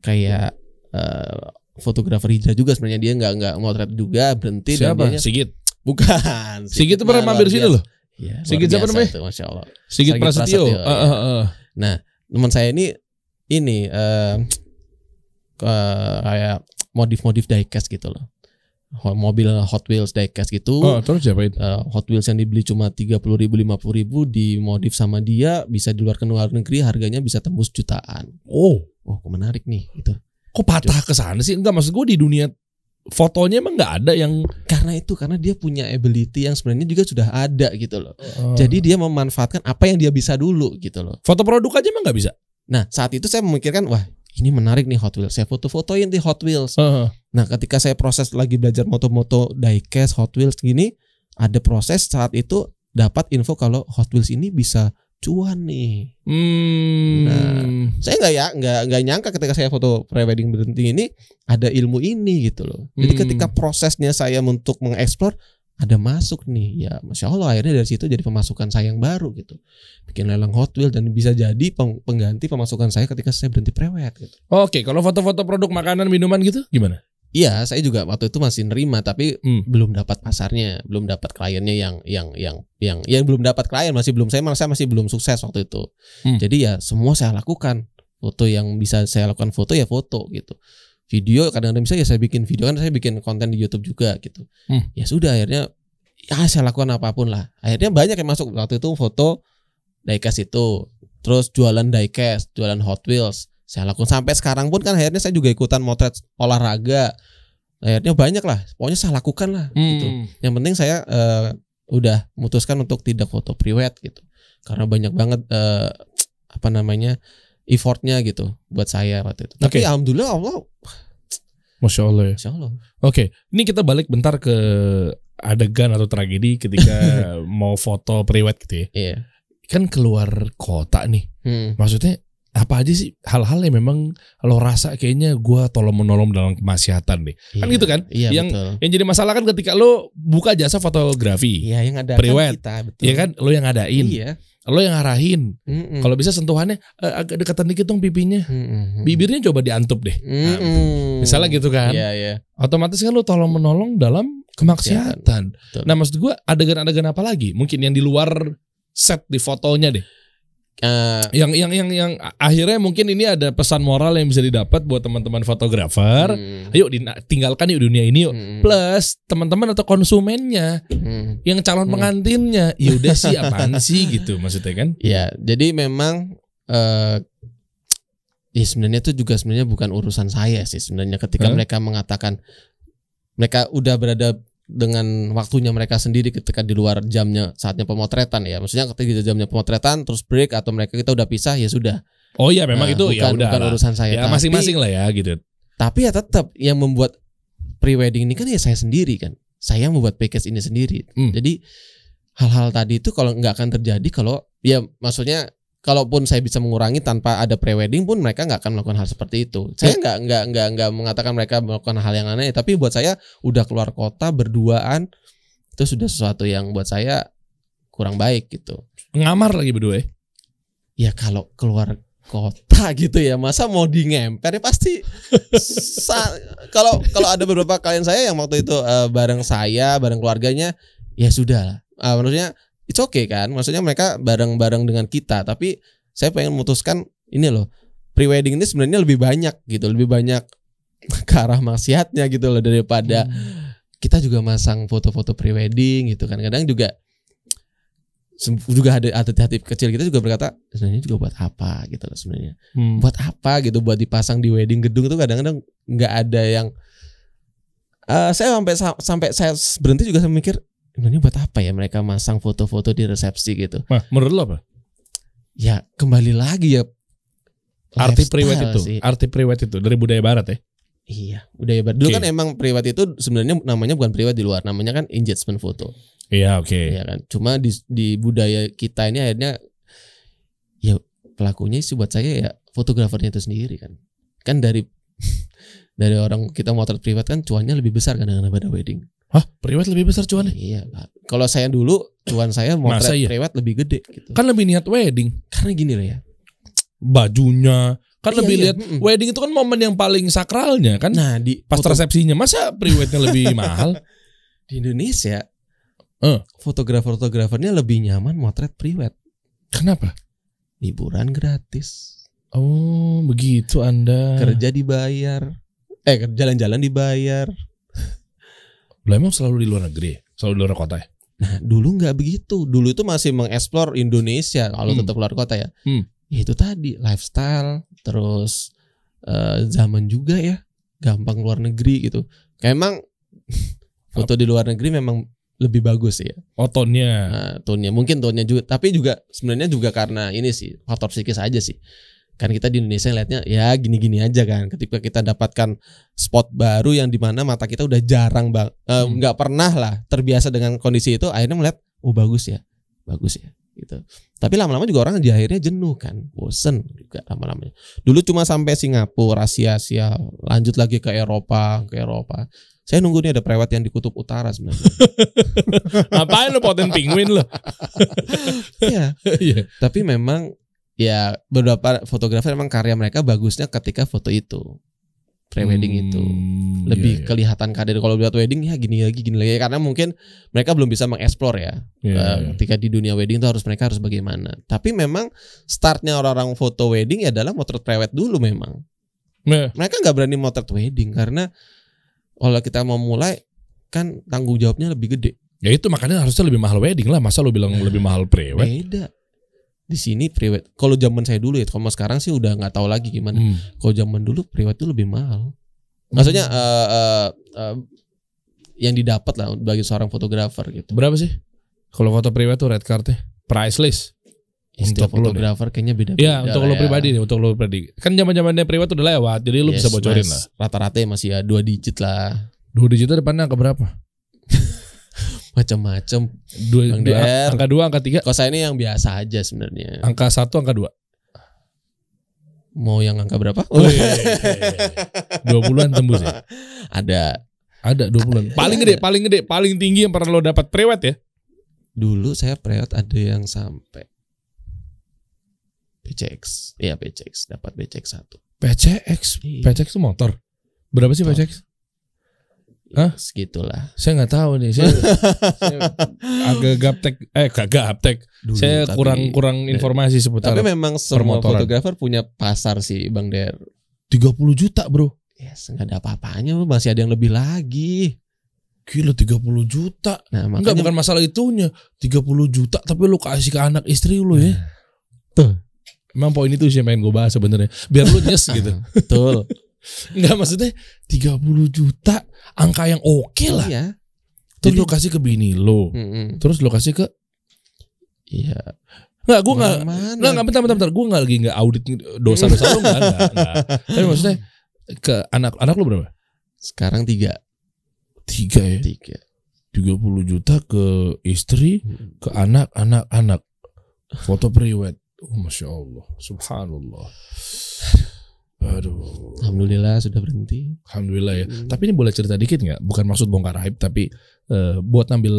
kayak eh, fotografer hijrah juga sebenarnya dia nggak nggak motret juga berhenti siapa dianya, Sigit bukan Sigit, itu pernah mampir sini loh ya, Sigit siapa namanya itu, Masya Allah. Sigit, Sigit Prasetyo, Prasetyo uh, uh, uh. nah teman saya ini ini uh, uh, kayak modif-modif diecast gitu loh mobil Hot Wheels diecast gitu. Oh, terus siapa itu? Uh, eh, Hot Wheels yang dibeli cuma tiga puluh ribu, lima puluh ribu, dimodif sama dia bisa di luar ke luar negeri, harganya bisa tembus jutaan. Oh, oh, menarik nih itu kok patah ke sana sih? Enggak maksud gue di dunia fotonya emang nggak ada yang karena itu karena dia punya ability yang sebenarnya juga sudah ada gitu loh. Uh. Jadi dia memanfaatkan apa yang dia bisa dulu gitu loh. Foto produk aja emang nggak bisa. Nah saat itu saya memikirkan wah ini menarik nih Hot Wheels. Saya foto-fotoin di Hot Wheels. Uh. Nah ketika saya proses lagi belajar moto-moto diecast Hot Wheels gini ada proses saat itu dapat info kalau Hot Wheels ini bisa cuan nih. Hmm. Nah, saya nggak ya nggak nggak nyangka ketika saya foto prewedding berhenti ini ada ilmu ini gitu loh. Jadi hmm. ketika prosesnya saya untuk mengeksplor ada masuk nih ya masya allah akhirnya dari situ jadi pemasukan saya yang baru gitu bikin lelang Hot Wheel dan bisa jadi pengganti pemasukan saya ketika saya berhenti prewed gitu oke kalau foto-foto produk makanan minuman gitu gimana Iya, saya juga waktu itu masih nerima tapi hmm. belum dapat pasarnya, belum dapat kliennya yang yang yang yang yang belum dapat klien masih belum saya saya masih belum sukses waktu itu. Hmm. Jadi ya semua saya lakukan. Foto yang bisa saya lakukan foto ya foto gitu. Video kadang-kadang bisa ya saya bikin video kan saya bikin konten di YouTube juga gitu. Hmm. Ya sudah akhirnya ya saya lakukan apapun lah. Akhirnya banyak yang masuk waktu itu foto diecast itu, terus jualan diecast, jualan Hot Wheels saya lakukan sampai sekarang pun kan akhirnya saya juga ikutan motret olahraga akhirnya banyak lah pokoknya saya lakukan lah hmm. gitu yang penting saya uh, udah memutuskan untuk tidak foto priwet gitu karena banyak banget uh, apa namanya effortnya gitu buat saya waktu itu tapi alhamdulillah Allah Masya Allah ya. Masya Allah. Oke, okay. ini kita balik bentar ke adegan atau tragedi ketika mau foto priwet gitu ya. Iya. Kan keluar kota nih. Hmm. Maksudnya apa aja sih hal-hal yang memang lo rasa kayaknya gue tolong menolong dalam kemaksiatan deh kan iya, kan gitu kan iya, yang betul. yang jadi masalah kan ketika lo buka jasa fotografi iya, yang ada kita, betul. ya kan lo yang ngadain iya. lo yang ngarahin kalau bisa sentuhannya eh, agak dekatan dikit dong pipinya mm -mm. bibirnya coba diantup deh Nah, misalnya gitu kan yeah, yeah. otomatis kan lo tolong menolong dalam kemaksiatan ya, nah maksud gue adegan-adegan apa lagi mungkin yang di luar set di fotonya deh Uh, yang yang yang yang akhirnya mungkin ini ada pesan moral yang bisa didapat buat teman-teman fotografer. Hmm. Ayo tinggalkan yuk dunia ini yuk. Hmm. Plus teman-teman atau konsumennya hmm. yang calon hmm. pengantinnya, ya udah sih apaan sih gitu maksudnya kan? Ya, jadi memang uh, ya sebenarnya itu juga sebenarnya bukan urusan saya sih sebenarnya ketika huh? mereka mengatakan mereka udah berada dengan waktunya mereka sendiri ketika di luar jamnya saatnya pemotretan ya. Maksudnya ketika jamnya pemotretan terus break atau mereka kita udah pisah ya sudah. Oh iya memang nah, itu ya bukan, ya udah bukan urusan saya. Ya masing-masing lah ya gitu. Tapi ya tetap yang membuat pre-wedding ini kan ya saya sendiri kan. Saya membuat package ini sendiri. Hmm. Jadi hal-hal tadi itu kalau nggak akan terjadi kalau ya maksudnya kalaupun saya bisa mengurangi tanpa ada prewedding pun mereka nggak akan melakukan hal seperti itu. Saya eh. nggak nggak nggak nggak mengatakan mereka melakukan hal yang aneh, tapi buat saya udah keluar kota berduaan itu sudah sesuatu yang buat saya kurang baik gitu. Ngamar lagi berdua ya? Ya kalau keluar kota gitu ya masa mau di ngemper ya pasti kalau kalau ada beberapa kalian saya yang waktu itu uh, bareng saya bareng keluarganya ya sudah lah uh, maksudnya it's okay kan maksudnya mereka bareng-bareng dengan kita tapi saya pengen memutuskan ini loh pre-wedding ini sebenarnya lebih banyak gitu lebih banyak ke arah maksiatnya gitu loh daripada hmm. kita juga masang foto-foto pre-wedding gitu kan kadang juga juga ada hati-hati kecil kita juga berkata sebenarnya juga buat apa gitu loh sebenarnya hmm. buat apa gitu buat dipasang di wedding gedung itu kadang-kadang nggak ada yang uh, saya sampai sampai saya berhenti juga saya mikir ini buat apa ya mereka masang foto-foto di resepsi gitu? Nah, menurut lo apa? Ya kembali lagi ya. Arti priwet itu, sih. arti priwet itu dari budaya barat ya. Iya, budaya barat. Dulu okay. kan emang priwet itu sebenarnya namanya bukan priwet di luar, namanya kan engagement foto. Iya, oke. Okay. Iya kan. Cuma di di budaya kita ini akhirnya ya pelakunya sih buat saya ya fotografernya itu sendiri kan. Kan dari dari orang kita motret privat kan cuannya lebih besar kan pada wedding. Hah, priwet lebih besar cuannya? Iya, kalau saya dulu cuan saya mau Masa iya? priwet lebih gede gitu. Kan lebih niat wedding. Karena gini loh ya. Bajunya kan iya, lebih iya. lihat mm wedding itu kan momen yang paling sakralnya kan. Nah, di pas foto... resepsinya masa priwetnya lebih mahal? Di Indonesia eh fotografer-fotografernya lebih nyaman motret priwet. Kenapa? Liburan gratis. Oh, begitu Anda. Kerja dibayar. Eh, jalan-jalan dibayar. Lo emang selalu di luar negeri, selalu di luar kota ya? Nah dulu nggak begitu, dulu itu masih mengeksplor Indonesia kalau hmm. tetap luar kota ya. Hmm. Ya, itu tadi lifestyle, terus uh, zaman juga ya, gampang luar negeri gitu. Kayak emang foto di luar negeri memang lebih bagus ya. Oh tonnya. Nah, tonnya mungkin tonnya juga, tapi juga sebenarnya juga karena ini sih faktor psikis aja sih kan kita di Indonesia lihatnya ya gini-gini aja kan ketika kita dapatkan spot baru yang dimana mata kita udah jarang bang eh, hmm. nggak hmm. e, pernah lah terbiasa dengan kondisi itu akhirnya melihat oh bagus ya bagus ya gitu tapi lama-lama juga orang di akhirnya jenuh kan bosen juga lama-lamanya dulu cuma sampai Singapura Asia Asia lanjut lagi ke Eropa ke Eropa saya nunggu nih ada perawat yang di kutub utara sebenarnya. Ngapain lo poten penguin lo? Iya. iya. Tapi memang ya beberapa fotografer emang karya mereka bagusnya ketika foto itu pre-wedding hmm, itu iya, lebih iya, iya. kelihatan kader kalau buat wedding ya gini lagi gini lagi karena mungkin mereka belum bisa mengeksplor ya iya, uh, ketika di dunia wedding itu harus mereka harus bagaimana tapi memang startnya orang-orang foto wedding ya adalah motret prewed dulu memang yeah. mereka nggak berani motret wedding karena kalau kita mau mulai kan tanggung jawabnya lebih gede ya itu makanya harusnya lebih mahal wedding lah masa lo bilang nah, lebih mahal prewed beda di sini private kalau zaman saya dulu ya kalau sekarang sih udah nggak tahu lagi gimana hmm. kalau zaman dulu private itu lebih mahal maksudnya hmm. uh, uh, uh, yang didapat lah bagi seorang fotografer gitu berapa sih kalau foto private tuh red cardnya priceless iya, untuk fotografer kayaknya beda. Iya, ya untuk lo pribadi nih, untuk lo pribadi. Kan zaman-zamannya tuh udah lewat, jadi lo yes, bisa bocorin mas, lah. Rata-rata ya masih ya dua digit lah. Dua digit depannya ke berapa? macam-macam dua, Bang dua angka dua angka tiga kalau saya ini yang biasa aja sebenarnya angka satu angka dua mau yang angka berapa oh, iya, iya, iya, dua puluhan tembus ya ada ada dua puluhan paling gede paling gede paling tinggi yang pernah lo dapat prewet ya dulu saya prewet ada yang sampai PCX iya PCX dapat PCX satu PCX iya. PCX itu motor berapa sih PCX Hah? Segitulah. Saya nggak tahu nih. Saya, saya agak gaptek, eh gak gaptek. Dulu, saya kurang kurang eh, informasi seputar. Tapi memang semua fotografer punya pasar sih, Bang Der. 30 juta, Bro. Yes, nggak ada apa-apanya, masih ada yang lebih lagi. Gila 30 juta. Nah, makanya, Enggak bukan masalah itunya. 30 juta tapi lu kasih ke anak istri lu ya. Nah. Tuh. Emang poin itu sih yang pengen gue bahas sebenarnya. Biar lu nyes gitu. Betul. Enggak maksudnya 30 juta angka yang oke okay lah. Iya. Terus Jadi, lo kasih ke bini lo. Mm -mm. Terus lo kasih ke Iya. Enggak, gua enggak. Enggak, enggak bentar bentar bentar. Gua enggak lagi enggak audit dosa-dosa lo enggak, enggak, Tapi maksudnya ke anak anak lo berapa? Sekarang tiga. Tiga ya? Tiga. 30 juta ke istri, ke anak, anak, anak. Foto priwet. Oh, Masya Allah. Subhanallah. Aduh. Alhamdulillah sudah berhenti. Alhamdulillah ya. Hmm. Tapi ini boleh cerita dikit nggak? Bukan maksud bongkar aib, tapi uh, buat ambil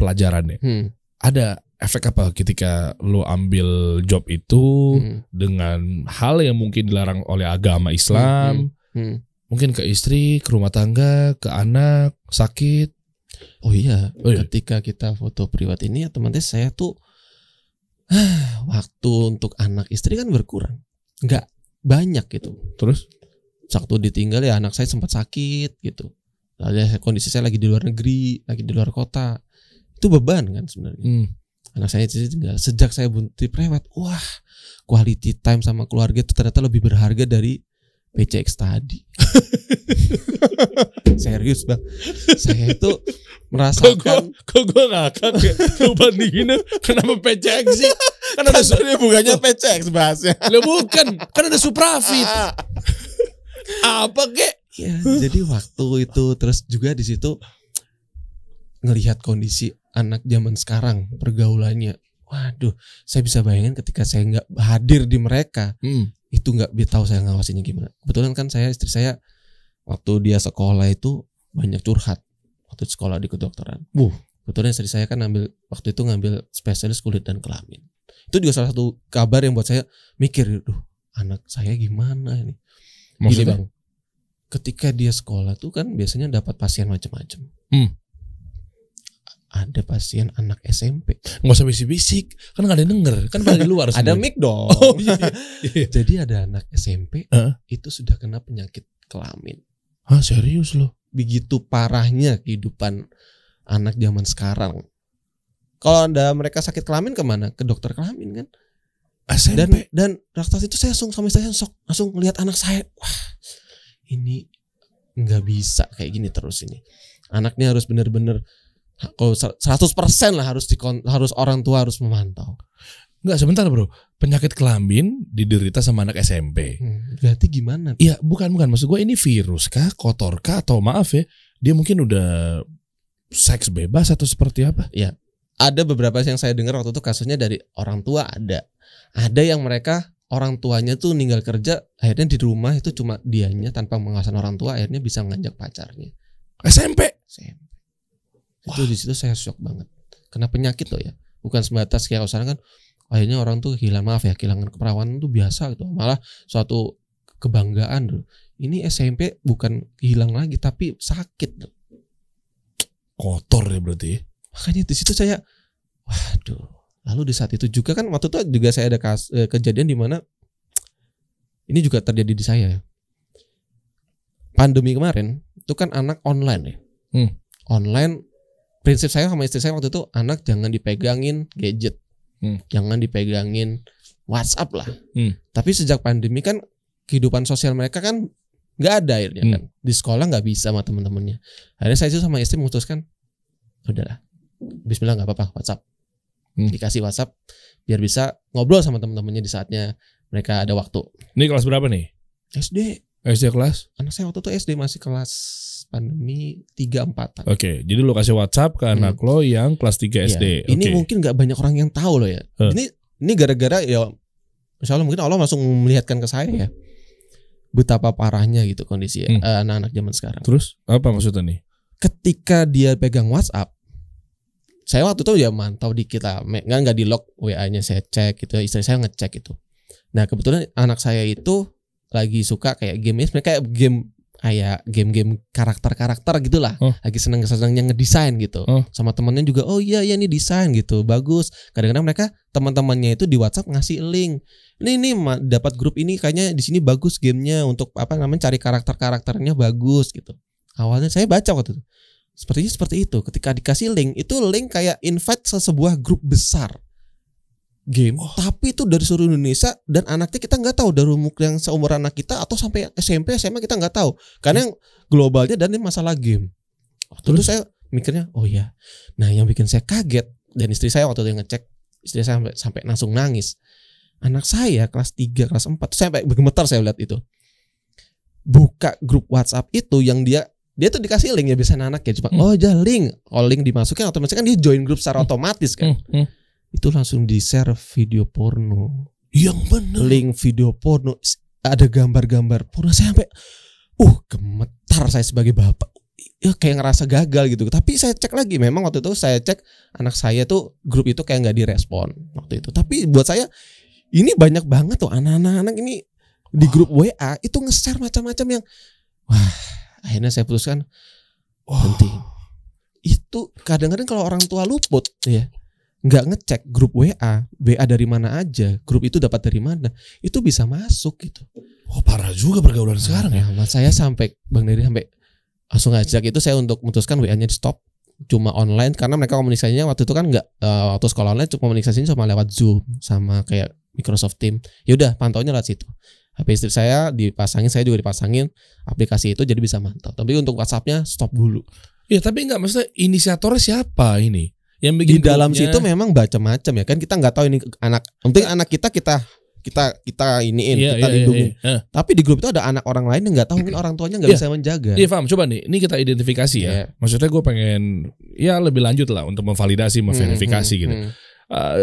pelajaran ya. Hmm. Ada efek apa ketika lo ambil job itu hmm. dengan hal yang mungkin dilarang oleh agama Islam? Hmm, hmm. Hmm. Mungkin ke istri, ke rumah tangga, ke anak, sakit. Oh iya, oh iya. ketika kita foto priwat ini teman ya teman-teman saya tuh waktu untuk anak istri kan berkurang. Enggak banyak gitu terus waktu ditinggal ya anak saya sempat sakit gitu lalu kondisi saya lagi di luar negeri lagi di luar kota itu beban kan sebenarnya hmm. anak saya tinggal sejak saya bunti prewet wah quality time sama keluarga itu ternyata lebih berharga dari PCX tadi serius bang saya itu merasakan kok gue ngakak ya lu bandingin kenapa pecek sih kan ada sebenarnya bukannya pecek bahasnya lu bukan kan ada Suprafit ah. apa kek ya, jadi waktu itu terus juga di situ ngelihat kondisi anak zaman sekarang pergaulannya waduh saya bisa bayangin ketika saya nggak hadir di mereka hmm. itu nggak tahu saya ngawasinnya gimana kebetulan kan saya istri saya waktu dia sekolah itu banyak curhat waktu sekolah di kedokteran. Wuh, kebetulan istri saya kan ambil waktu itu ngambil spesialis kulit dan kelamin. Itu juga salah satu kabar yang buat saya mikir, duh anak saya gimana ini. Maksudnya? Gini bang, ketika dia sekolah tuh kan biasanya dapat pasien macam-macam. Hmm. Ada pasien anak SMP. Nggak usah bisik-bisik, kan gak ada yang denger, kan pada di luar. ada mic dong. Oh, iya, iya. Jadi ada anak SMP uh? itu sudah kena penyakit kelamin. Ah serius loh? begitu parahnya kehidupan anak zaman sekarang. Kalau anda mereka sakit kelamin kemana? Ke dokter kelamin kan? SMP. Dan dan raksasa itu saya langsung sama saya langsung, langsung melihat anak saya, wah ini nggak bisa kayak gini terus ini. Anaknya harus benar-benar kalau 100% lah harus di, harus orang tua harus memantau. Enggak sebentar bro, penyakit kelamin diderita sama anak SMP. Hmm, berarti gimana? Iya bukan bukan maksud gue ini virus kah, kotor kah atau maaf ya dia mungkin udah seks bebas atau seperti apa? Iya ada beberapa yang saya dengar waktu itu kasusnya dari orang tua ada, ada yang mereka orang tuanya tuh ninggal kerja akhirnya di rumah itu cuma dianya tanpa mengawasan orang tua akhirnya bisa ngajak pacarnya. SMP? SMP. Wah. Itu di situ saya shock banget. Kena penyakit loh ya. Bukan sebatas kayak usaha kan akhirnya orang tuh kehilangan maaf ya kehilangan keperawanan tuh biasa gitu malah suatu kebanggaan dulu gitu. ini SMP bukan hilang lagi tapi sakit kotor ya berarti ya. makanya di situ saya waduh lalu di saat itu juga kan waktu itu juga saya ada kas, eh, kejadian di mana ini juga terjadi di saya ya. pandemi kemarin itu kan anak online ya hmm. online prinsip saya sama istri saya waktu itu anak jangan dipegangin gadget hmm. jangan dipegangin WhatsApp lah. Hmm. Tapi sejak pandemi kan kehidupan sosial mereka kan nggak ada akhirnya hmm. kan di sekolah nggak bisa sama teman-temannya. Akhirnya saya itu sama istri memutuskan udahlah Bismillah nggak apa-apa WhatsApp hmm. dikasih WhatsApp biar bisa ngobrol sama teman-temannya di saatnya mereka ada waktu. Ini kelas berapa nih? SD. SD kelas? Anak saya waktu itu SD masih kelas pandemi tiga empatan. Oke, okay, jadi lo kasih WhatsApp ke anak hmm. lo yang kelas 3 SD. Ya, ini mungkin nggak banyak orang yang tahu lo ya. Huh. Ini ini gara-gara ya, insya Allah mungkin Allah langsung melihatkan ke saya ya, betapa parahnya gitu kondisi hmm. Eh, anak-anak zaman sekarang. Terus apa maksudnya nih? Ketika dia pegang WhatsApp, saya waktu itu ya mantau di kita, nggak nggak di lock WA-nya saya cek gitu, istri saya ngecek itu. Nah kebetulan anak saya itu lagi suka kayak game sebenarnya kayak game kayak game-game karakter-karakter gitulah oh. lagi seneng-senengnya ngedesain gitu oh. sama temennya juga oh iya iya ini desain gitu bagus kadang-kadang mereka teman-temannya itu di WhatsApp ngasih link ini ini dapat grup ini kayaknya di sini bagus gamenya untuk apa namanya cari karakter-karakternya bagus gitu awalnya saya baca waktu itu sepertinya seperti itu ketika dikasih link itu link kayak invite sesuatu grup besar game. Oh. Tapi itu dari seluruh Indonesia dan anaknya kita nggak tahu dari umur yang seumur anak kita atau sampai SMP SMA kita nggak tahu. Karena yang globalnya dan ini masalah game. Oh, terus? terus saya mikirnya, oh ya. Nah, yang bikin saya kaget dan istri saya waktu itu yang ngecek, istri saya sampai, sampai langsung nangis. Anak saya kelas 3, kelas 4, saya sampai bergemetar saya lihat itu. Buka grup WhatsApp itu yang dia dia tuh dikasih link ya biasanya anak ya cuma hmm. oh aja iya, link, oh link dimasukin otomatis kan dia join grup secara hmm. otomatis kan. Hmm. Hmm itu langsung di share video porno yang benar link video porno ada gambar-gambar porno saya sampai uh gemetar saya sebagai bapak ya kayak ngerasa gagal gitu tapi saya cek lagi memang waktu itu saya cek anak saya tuh grup itu kayak nggak direspon waktu itu tapi buat saya ini banyak banget tuh anak-anak ini di grup wow. WA itu nge-share macam-macam yang wah akhirnya saya putuskan wow. penting itu kadang-kadang kalau orang tua luput ya nggak ngecek grup WA, WA dari mana aja, grup itu dapat dari mana, itu bisa masuk gitu. Oh parah juga pergaulan sekarang ya. Mas, saya sampai Bang Dery sampai langsung ngajak itu saya untuk memutuskan WA-nya di stop cuma online karena mereka komunikasinya waktu itu kan nggak uh, waktu sekolah online cuma komunikasinya cuma lewat Zoom sama kayak Microsoft Team. Ya udah pantaunya lewat situ. HP istri saya dipasangin, saya juga dipasangin aplikasi itu jadi bisa mantau. Tapi untuk WhatsAppnya stop dulu. Ya tapi nggak maksudnya inisiatornya siapa ini? Yang bikin di dalam grupnya, situ memang macam-macam ya kan kita nggak tahu ini anak. Penting anak kita kita kita kita iniin yeah, kita yeah, iya, lindungi. Yeah, iya. yeah. Tapi di grup itu ada anak orang lain yang nggak tahu mungkin orang tuanya nggak yeah. bisa menjaga. Iya yeah, paham. Coba nih, ini kita identifikasi yeah. ya. Iya. Maksudnya gue pengen ya lebih lanjut lah untuk memvalidasi, hmm, memverifikasi hmm, gitu. Hmm. Uh,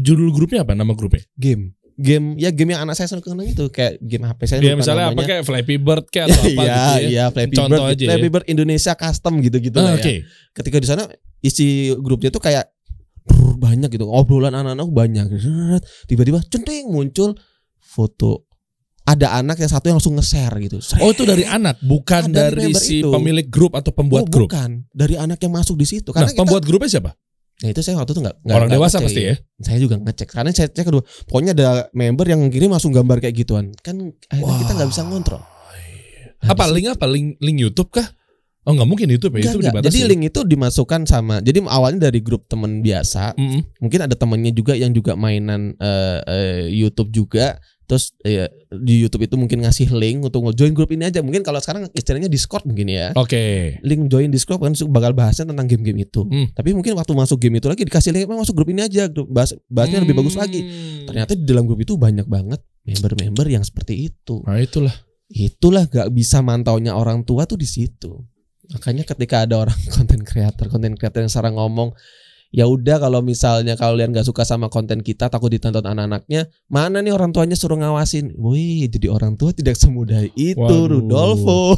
judul grupnya apa? Nama grupnya? Game game ya game yang anak saya kenal itu kayak game HP saya ya, misalnya namanya. apa kayak Flappy Bird kayak atau apa ya, gitu ya. ya Flappy Contoh Bird. Aja ya. Flappy ya. Bird Indonesia custom gitu-gitu ah, lah okay. ya. Ketika di sana isi grupnya tuh kayak banyak gitu obrolan anak-anak banyak tiba-tiba centing muncul foto ada anak yang satu yang langsung nge-share gitu. Oh itu dari anak, bukan dari, si itu. pemilik grup atau pembuat oh, grup. Bukan, dari anak yang masuk di situ. Karena nah, kita, pembuat grupnya siapa? Nah itu saya waktu itu nggak orang gak dewasa ngecek. pasti ya. Saya juga ngecek karena saya cek kedua. Pokoknya ada member yang kirim langsung gambar kayak gituan. Kan akhirnya wow. kita nggak bisa ngontrol. Nah, apa link apa link link YouTube kah? Oh nggak mungkin itu ya, itu gak. dibatasi. Jadi link itu dimasukkan sama. Jadi awalnya dari grup temen biasa. Mm -hmm. Mungkin ada temennya juga yang juga mainan uh, uh, YouTube juga. Terus ya, di YouTube itu mungkin ngasih link untuk join grup ini aja. Mungkin kalau sekarang istilahnya Discord mungkin ya. Oke. Okay. Link join Discord kan bakal bahasnya tentang game-game itu. Mm. Tapi mungkin waktu masuk game itu lagi dikasih link masuk grup ini aja. bahas bahasnya mm. lebih bagus lagi. Hmm. Ternyata di dalam grup itu banyak banget member-member yang seperti itu. Nah itulah. Itulah gak bisa mantaunya orang tua tuh di situ makanya ketika ada orang konten kreator konten kreator yang sekarang ngomong ya udah kalau misalnya kalian gak suka sama konten kita takut ditonton anak-anaknya mana nih orang tuanya suruh ngawasin wih jadi orang tua tidak semudah itu Waduh. Rudolfo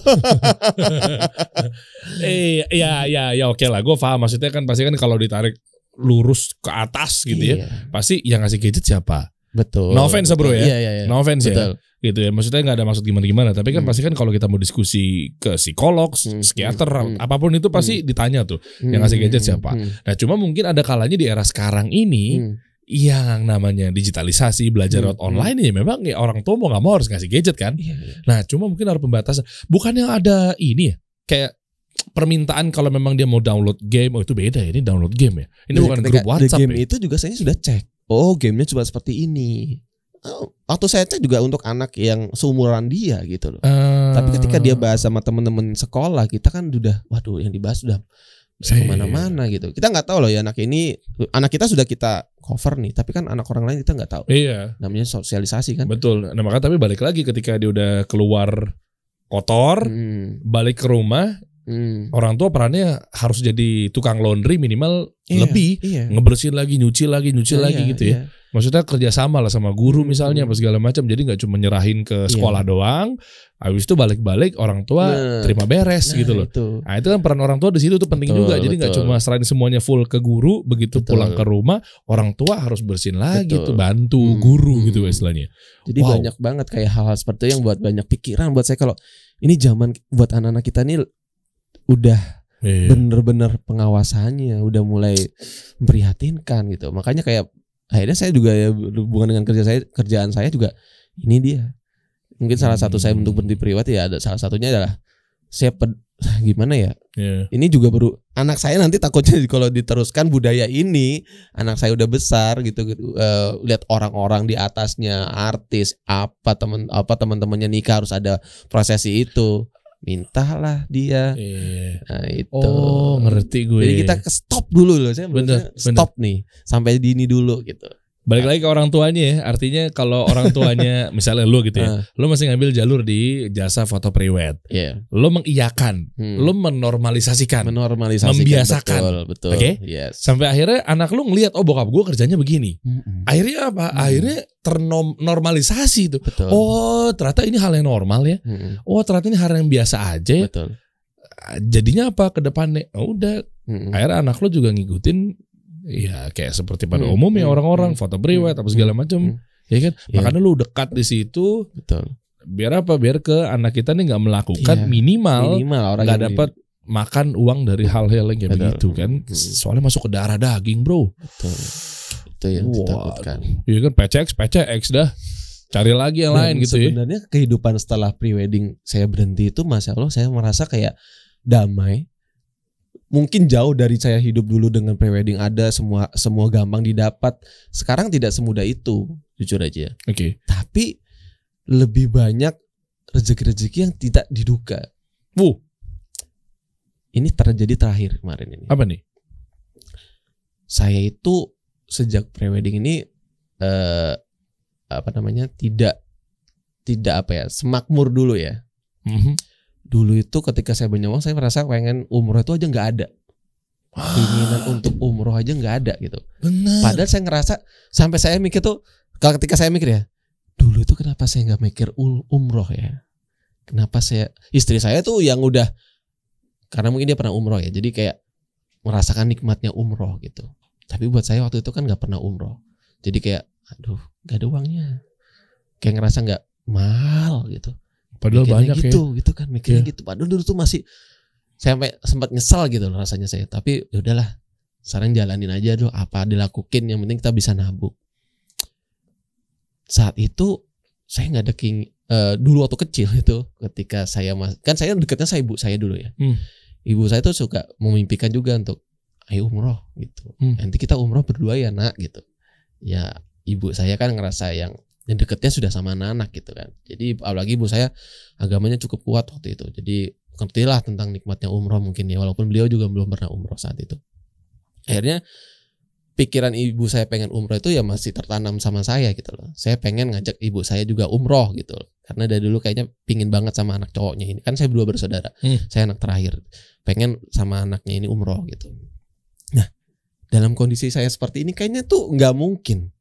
eh ya ya ya oke lah gue paham maksudnya kan pasti kan kalau ditarik lurus ke atas gitu ya, iya. ya pasti yang ngasih gadget siapa Betul. No offense ya, bro ya. Iya, iya, iya. No offense ya? Betul. ya. Gitu ya. Maksudnya nggak ada maksud gimana-gimana. Tapi kan hmm. pasti kan kalau kita mau diskusi ke psikolog, hmm. psikiater, hmm, hmm. apapun itu pasti hmm. ditanya tuh hmm. yang ngasih gadget hmm, siapa. Hmm. Nah cuma mungkin ada kalanya di era sekarang ini. Hmm. Yang namanya digitalisasi belajar hmm. hmm. online ya memang ya orang tua mau nggak mau harus ngasih gadget kan. Iya, iya. Nah cuma mungkin ada pembatasan. bukan yang ada ini ya kayak permintaan kalau memang dia mau download game oh itu beda ya ini download game ya ini Jadi iya, bukan grup WhatsApp game ya. itu juga saya sudah cek oh gamenya cuma seperti ini waktu oh, saya cek juga untuk anak yang seumuran dia gitu loh uh, tapi ketika dia bahas sama teman-teman sekolah kita kan sudah waduh yang dibahas sudah iya. kemana-mana gitu kita nggak tahu loh ya anak ini anak kita sudah kita cover nih tapi kan anak orang lain kita nggak tahu iya namanya sosialisasi kan betul nah maka tapi balik lagi ketika dia udah keluar kotor hmm. balik ke rumah Hmm. Orang tua perannya harus jadi tukang laundry minimal iya, lebih iya. ngebersihin lagi, nyuci lagi, nyuci nah, lagi iya, gitu ya. Iya. Maksudnya kerjasama lah sama guru hmm. misalnya apa segala macam. Jadi nggak cuma nyerahin ke iya. sekolah iya. doang. Habis itu balik-balik orang tua nah, terima beres nah, gitu loh. Itu. Nah itu kan peran orang tua di situ tuh penting betul, juga. Jadi nggak cuma serahin semuanya full ke guru. Begitu betul. pulang ke rumah orang tua harus bersihin lagi betul. tuh bantu hmm. guru gitu hmm. gitu istilahnya. Jadi wow. banyak banget kayak hal-hal seperti yang buat banyak pikiran buat saya kalau ini zaman buat anak-anak kita nih udah iya. bener-bener iya. pengawasannya udah mulai memprihatinkan gitu makanya kayak akhirnya saya juga ya hubungan dengan kerja saya kerjaan saya juga ini dia mungkin salah satu saya hmm. untuk berhenti priwat ya ada salah satunya adalah saya ped, gimana ya yeah. ini juga baru anak saya nanti takutnya kalau diteruskan budaya ini anak saya udah besar gitu, gitu uh, lihat orang-orang di atasnya artis apa teman apa teman-temannya nikah harus ada prosesi itu mintalah dia. Iya. Nah, itu. Oh, ngerti gue. Jadi kita ke stop dulu loh, saya bener, bener. stop nih sampai di ini dulu gitu. Balik lagi ke orang tuanya ya. Artinya kalau orang tuanya misalnya lu gitu ya, ah. lu masih ngambil jalur di jasa foto prewed. Yeah. Lu mengiyakan, hmm. lu menormalisasikan, menormalisasikan membiasakan. Betul, betul. Oke. Okay? Yes. Sampai akhirnya anak lu ngelihat oh bokap gua kerjanya begini. Hmm. Akhirnya apa? Hmm. Akhirnya ternormalisasi itu. Betul. Oh, ternyata ini hal yang normal ya. Hmm. Oh, ternyata ini hal yang biasa aja Betul. Jadinya apa ke depannya? Oh, udah Hmm. Akhirnya anak lo juga ngikutin ya kayak seperti pada hmm. umumnya hmm, orang-orang hmm. foto priwet hmm. apa segala macam. Hmm. Ya kan? Yeah. Makanya lu dekat di situ. Betul. Biar apa? Biar ke anak kita nih nggak melakukan yeah. minimal, minimal orang nggak dapat makan uang dari hal-hal yang kayak begitu kan. Hmm, hmm. Soalnya masuk ke darah daging, Bro. Betul. Itu yang ditakutkan. Iya kan PCX, PCX dah cari lagi yang Dan lain gitu sebenarnya ya. Sebenarnya kehidupan setelah pre-wedding saya berhenti itu Masya Allah saya merasa kayak damai mungkin jauh dari saya hidup dulu dengan prewedding ada semua semua gampang didapat. Sekarang tidak semudah itu, jujur aja. Oke. Okay. Tapi lebih banyak rezeki-rezeki yang tidak diduga. Wuh. Ini terjadi terakhir kemarin ini. Apa nih? Saya itu sejak prewedding ini eh apa namanya? tidak tidak apa ya? semakmur dulu ya. Mm -hmm dulu itu ketika saya punya uang saya merasa pengen umroh itu aja nggak ada keinginan untuk umroh aja nggak ada gitu Bener. padahal saya ngerasa sampai saya mikir tuh kalau ketika saya mikir ya dulu itu kenapa saya nggak mikir umroh ya kenapa saya istri saya tuh yang udah karena mungkin dia pernah umroh ya jadi kayak merasakan nikmatnya umroh gitu tapi buat saya waktu itu kan nggak pernah umroh jadi kayak aduh gak ada uangnya kayak ngerasa nggak mahal gitu Padahal mikirnya banyak ya. gitu, ya. gitu kan mikirnya yeah. gitu. Padahal dulu tuh masih saya sampai sempat nyesal gitu loh rasanya saya. Tapi ya udahlah, sekarang jalanin aja dulu, apa dilakukin yang penting kita bisa nabung. Saat itu saya nggak ada king uh, eh, dulu waktu kecil itu ketika saya mas kan saya dekatnya saya ibu saya dulu ya. Hmm. Ibu saya tuh suka memimpikan juga untuk ayo umroh gitu. Hmm. Nanti kita umroh berdua ya nak gitu. Ya ibu saya kan ngerasa yang dan deketnya sudah sama anak-anak gitu kan. Jadi apalagi ibu saya agamanya cukup kuat waktu itu. Jadi ngertilah tentang nikmatnya umroh mungkin ya walaupun beliau juga belum pernah umroh saat itu. Akhirnya pikiran ibu saya pengen umroh itu ya masih tertanam sama saya gitu loh. Saya pengen ngajak ibu saya juga umroh gitu loh. Karena dari dulu kayaknya pingin banget sama anak cowoknya ini. Kan saya berdua bersaudara. Hmm. Saya anak terakhir. Pengen sama anaknya ini umroh gitu. Nah, dalam kondisi saya seperti ini kayaknya tuh nggak mungkin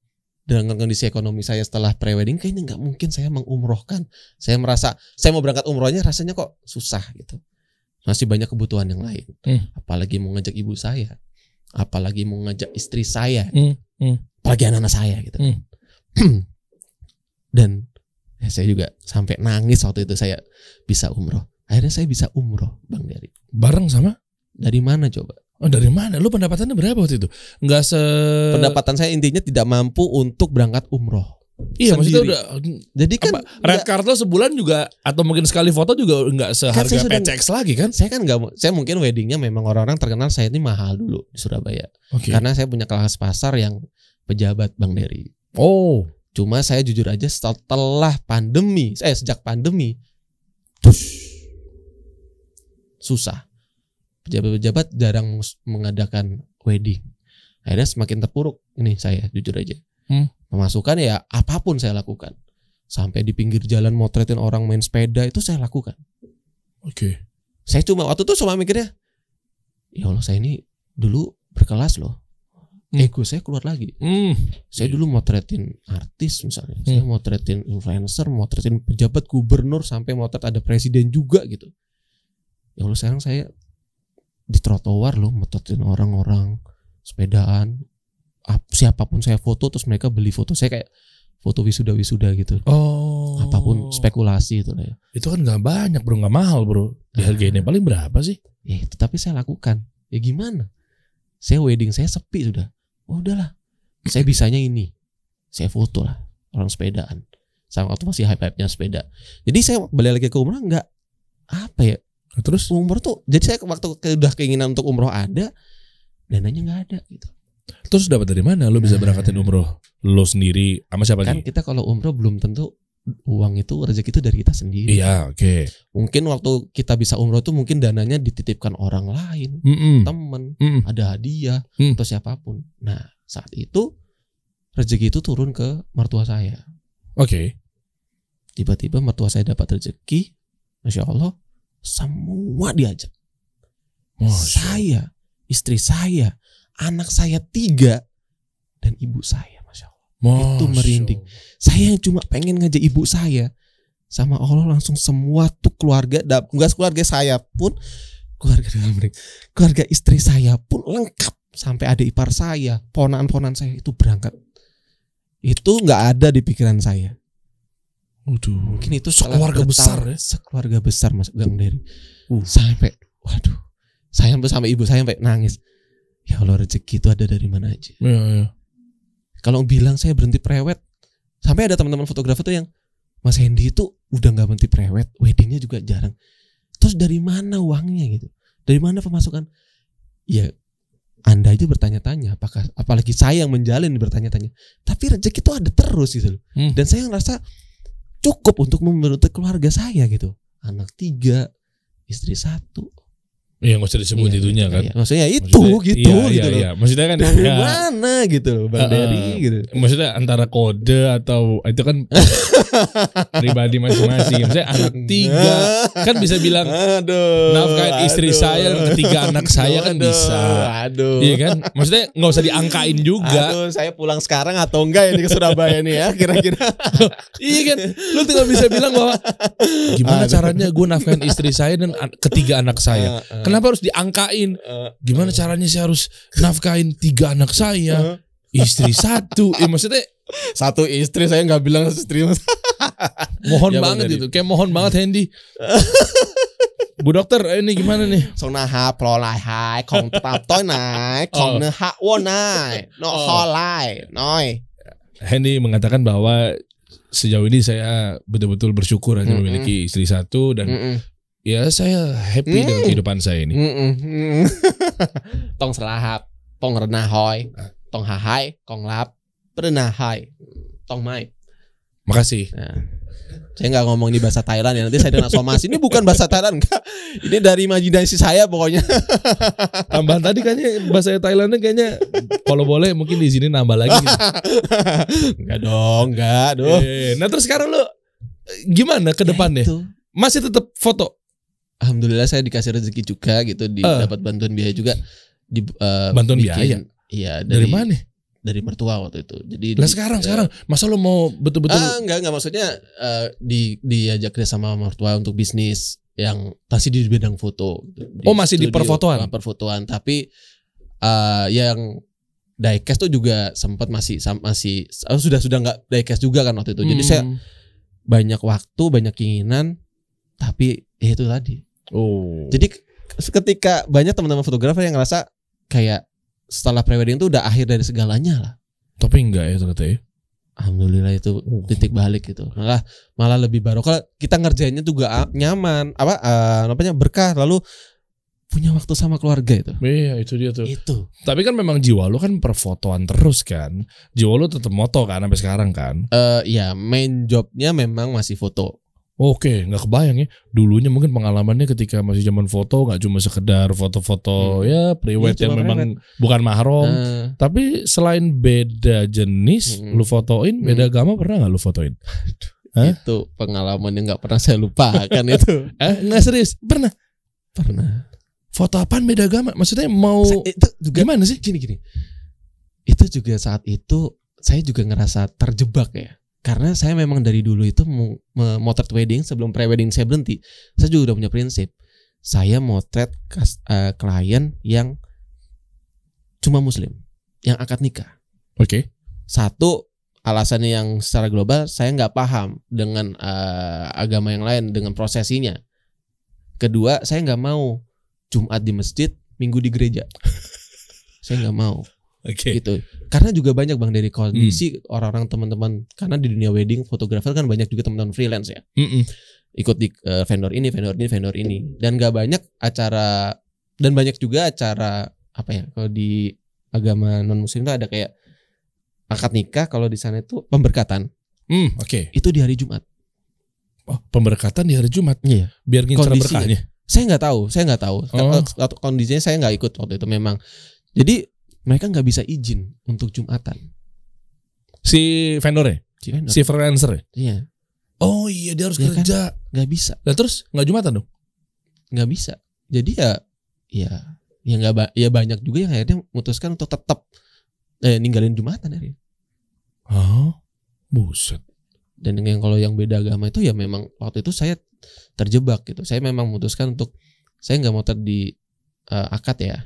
dengan kondisi ekonomi saya setelah prewedding kayaknya nggak mungkin saya mengumrohkan. Saya merasa saya mau berangkat umrohnya rasanya kok susah gitu. Masih banyak kebutuhan yang lain. Hmm. Apalagi mau ngajak ibu saya, apalagi mau ngajak istri saya, hmm. Hmm. apalagi anak-anak saya gitu. Hmm. Dan ya saya juga sampai nangis waktu itu saya bisa umroh. Akhirnya saya bisa umroh, Bang Dari. Bareng sama? Dari mana coba? Oh, dari mana? Lu pendapatannya berapa waktu itu? Enggak se Pendapatan saya intinya tidak mampu untuk berangkat umroh. Iya, sendiri. maksudnya udah jadi kan apa, red card lo sebulan juga atau mungkin sekali foto juga enggak kan seharga kan pecek lagi kan? Saya kan enggak saya mungkin weddingnya memang orang-orang terkenal saya ini mahal dulu di Surabaya, okay. karena saya punya kelas pasar yang pejabat Bang Dery. Oh, cuma saya jujur aja setelah pandemi, eh sejak pandemi, tush, susah pejabat-pejabat jarang mengadakan wedding. Akhirnya semakin terpuruk ini saya jujur aja. Hmm. Pemasukan ya apapun saya lakukan. Sampai di pinggir jalan motretin orang main sepeda itu saya lakukan. Oke. Okay. Saya cuma waktu itu cuma mikirnya, ya Allah saya ini dulu berkelas loh. Hmm. Ego saya keluar lagi. Hmm. Saya dulu motretin artis misalnya, hmm. saya motretin influencer, motretin pejabat gubernur sampai motret ada presiden juga gitu. Ya Allah sekarang saya di trotoar loh metotin orang-orang sepedaan siapapun saya foto terus mereka beli foto saya kayak foto wisuda wisuda gitu oh apapun spekulasi itu ya itu kan nggak banyak bro nggak mahal bro di nah. harga ini paling berapa sih ya itu tapi saya lakukan ya gimana saya wedding saya sepi sudah oh udahlah saya bisanya ini saya foto lah orang sepedaan sama waktu masih hype hype nya sepeda jadi saya balik lagi ke umrah nggak apa ya Terus umroh tuh jadi saya waktu udah keinginan untuk umroh ada dananya nggak ada gitu. Terus dapat dari mana lo bisa nah. berangkatin umroh? Lo sendiri sama siapa kan lagi? kita kalau umroh belum tentu uang itu rezeki itu dari kita sendiri. Iya, oke. Okay. Mungkin waktu kita bisa umroh tuh mungkin dananya dititipkan orang lain, mm -mm. temen, mm -mm. ada hadiah mm. atau siapapun. Nah saat itu rezeki itu turun ke mertua saya. Oke. Okay. Tiba-tiba mertua saya dapat rezeki, masya Allah semua diajak. Oh, Saya, istri saya, anak saya tiga, dan ibu saya, masya Allah. Masya Itu merinding. Saya yang cuma pengen ngajak ibu saya sama Allah langsung semua tuh keluarga, enggak keluarga saya pun, keluarga dalam keluarga istri saya pun lengkap sampai ada ipar saya, ponan-ponan saya itu berangkat. Itu nggak ada di pikiran saya. Waduh. Mungkin itu sekeluarga besar ya. Sekeluarga besar Mas Gang Dery. Uh. Sampai waduh. Saya sampai ibu saya sampai nangis. Ya Allah rezeki itu ada dari mana aja. Iya, iya. Kalau bilang saya berhenti prewet, sampai ada teman-teman fotografer tuh yang Mas Hendy itu udah nggak berhenti prewet, weddingnya juga jarang. Terus dari mana uangnya gitu? Dari mana pemasukan? Ya anda aja bertanya-tanya apalagi saya yang menjalin bertanya-tanya tapi rezeki itu ada terus gitu loh hmm. dan saya ngerasa cukup untuk membentuk keluarga saya gitu anak tiga istri satu Iya nggak usah disebut iya, itunya iya, kan. Iya. Maksudnya itu maksudnya, gitu iya, gitu iya, gitu loh. Iya. Maksudnya kan dari ya. mana gitu Bang uh, Dari gitu. Maksudnya antara kode atau itu kan pribadi masing-masing. Maksudnya anak nah. tiga kan bisa bilang aduh, nafkahin istri aduh, saya ketiga anak saya kan aduh, kan bisa. Aduh. Iya kan? Maksudnya nggak usah diangkain juga. Aduh, saya pulang sekarang atau enggak ya ke Surabaya nih ya kira-kira. iya kan? Lu tinggal bisa bilang bahwa gimana aduh. caranya gue nafkahin istri saya dan ketiga anak saya. Uh, uh Kenapa harus diangkain? Eh, gimana eh. caranya sih harus nafkain tiga anak saya, eh. istri satu? Ya, maksudnya satu istri saya nggak bilang istri mas. mohon ya, banget itu, kayak mohon banget Hendy. Bu dokter, ini gimana nih? Song na ha pro lai hai, kong tap toi nai, kong ne ha wo nai, no oh. ho lai, noi. Hendy mengatakan bahwa sejauh ini saya betul-betul bersyukur hanya memiliki istri satu dan ya saya happy mm. dengan hmm. kehidupan saya ini. Mm -mm. tong selahap, tong renahoy, tong hahai, tong lap, perenahai, tong mai. Makasih. Nah. Saya nggak ngomong di bahasa Thailand ya. Nanti saya dengan somasi ini bukan bahasa Thailand enggak. Ini dari imajinasi saya pokoknya. Tambahan tadi kayaknya bahasa Thailandnya kayaknya kalau boleh mungkin di sini nambah lagi. Gitu. enggak dong, enggak, dong. Eh, nah, terus sekarang lo eh, gimana ke depannya? deh? Ya Masih tetap foto alhamdulillah saya dikasih rezeki juga gitu di, uh, dapat bantuan biaya juga di uh, bantuan bikin, biaya iya dari, dari mana dari mertua waktu itu jadi nah, sekarang uh, sekarang masa lo mau betul-betul ah uh, enggak enggak maksudnya uh, di diajak kerja sama mertua untuk bisnis yang pasti di bidang foto di oh masih studio, di perfotoan perfotoan tapi uh, yang diecast tuh juga sempat masih masih oh, sudah sudah nggak diecast juga kan waktu itu jadi saya hmm. banyak waktu banyak keinginan tapi ya itu tadi Oh. Jadi ketika banyak teman-teman fotografer yang ngerasa kayak setelah prewedding itu udah akhir dari segalanya lah. Tapi enggak ya ternyata ya. Alhamdulillah itu oh. titik balik gitu. Malah malah lebih baru. Kalau kita ngerjainnya juga nyaman, apa uh, namanya berkah lalu punya waktu sama keluarga itu. Iya, itu dia tuh. Itu. Tapi kan memang jiwa lu kan perfotoan terus kan. Jiwa lu tetap moto kan sampai sekarang kan. Eh uh, iya, main jobnya memang masih foto. Oke, nggak kebayang ya. Dulunya mungkin pengalamannya ketika masih zaman foto nggak cuma sekedar foto-foto hmm. ya private ya, yang memang bukan mahrom. Uh. Nah. Tapi selain beda jenis, hmm. lu fotoin hmm. beda hmm. agama pernah nggak lu fotoin? Hah? Itu pengalaman yang nggak pernah saya lupakan itu. Eh, nggak serius? Pernah? Pernah. Foto apa beda agama? Maksudnya mau Sa itu juga, gimana sih? Gini gini. Itu juga saat itu saya juga ngerasa terjebak ya karena saya memang dari dulu itu motret wedding sebelum pre-wedding saya berhenti, saya juga udah punya prinsip. Saya motret kas, uh, klien yang cuma muslim, yang akad nikah. Oke. Okay. Satu alasannya yang secara global saya nggak paham dengan uh, agama yang lain dengan prosesinya. Kedua, saya nggak mau Jumat di masjid, Minggu di gereja. saya nggak mau okay. gitu karena juga banyak bang dari kondisi orang orang-orang teman-teman karena di dunia wedding fotografer kan banyak juga teman-teman freelance ya Mm-mm. ikut di uh, vendor ini vendor ini vendor ini dan gak banyak acara dan banyak juga acara apa ya kalau di agama non muslim itu ada kayak akad nikah kalau di sana itu pemberkatan hmm, oke okay. itu di hari jumat oh, pemberkatan di hari jumat iya biar ngincar berkahnya saya nggak tahu saya nggak tahu oh. kondisinya saya nggak ikut waktu itu memang jadi mereka nggak bisa izin untuk jumatan. Si vendor ya? Si, vendor. si freelancer ya? Iya. Oh iya dia harus ya kerja. Kan? Gak bisa. Nah terus nggak jumatan dong? Nggak bisa. Jadi ya ya ya nggak ba ya banyak juga yang akhirnya memutuskan untuk tetap eh, ninggalin jumatan ya. Oh, buset. Dan yang kalau yang beda agama itu ya memang waktu itu saya terjebak gitu. Saya memang memutuskan untuk saya nggak mau terdi uh, eh, akad ya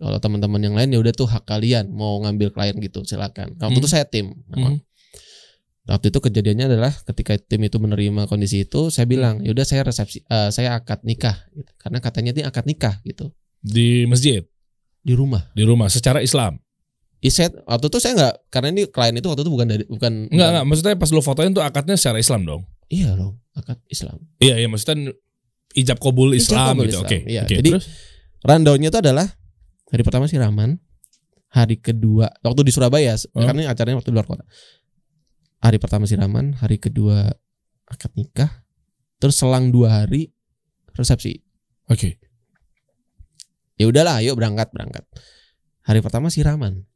kalau teman-teman yang lain ya udah tuh hak kalian mau ngambil klien gitu silakan waktu hmm. itu saya tim memang. Hmm. waktu itu kejadiannya adalah ketika tim itu menerima kondisi itu saya bilang hmm. yaudah saya resepsi uh, saya akad nikah karena katanya ini akad nikah gitu di masjid di rumah di rumah secara Islam Iset waktu itu saya nggak karena ini klien itu waktu itu bukan dari bukan nggak nggak maksudnya pas lo fotoin tuh akadnya secara Islam dong iya dong akad Islam iya iya maksudnya ijab kabul Islam, gitu, Islam gitu oke okay. iya. okay. jadi rundownnya itu adalah Hari pertama siraman, Rahman. Hari kedua waktu di Surabaya oh. karena acaranya waktu di luar kota. Hari pertama siraman, Rahman, hari kedua akad nikah. Terus selang dua hari resepsi. Oke. Okay. Ya udahlah, ayo berangkat berangkat. Hari pertama siraman.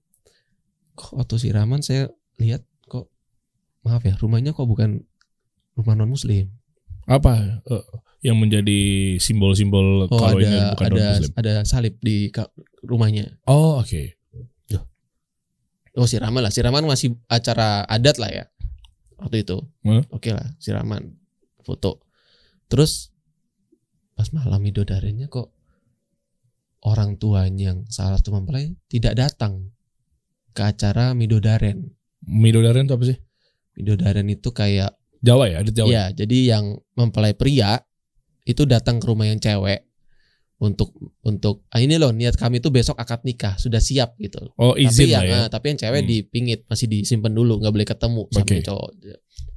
Kok waktu siraman saya lihat kok maaf ya rumahnya kok bukan rumah non muslim. Apa? Uh, yang menjadi simbol-simbol oh, kalau ada, ini bukan ada, Muslim. Ada salib di rumahnya. Oh oke. Okay. Oh siraman lah, siraman masih acara adat lah ya waktu itu. Hmm? Oke okay lah, siraman foto. Terus pas malam idodarinya kok orang tuanya yang salah satu mempelai tidak datang ke acara midodaren. Midodaren itu apa sih? Midodaren itu kayak Jawa ya, adat Jawa. Ya? Iya, jadi yang mempelai pria itu datang ke rumah yang cewek untuk untuk ah ini loh niat kami tuh besok akad nikah sudah siap gitu. Oh izin tapi yang, ya. Ah, tapi yang cewek hmm. dipingit masih disimpan dulu nggak boleh ketemu sama okay. cowok.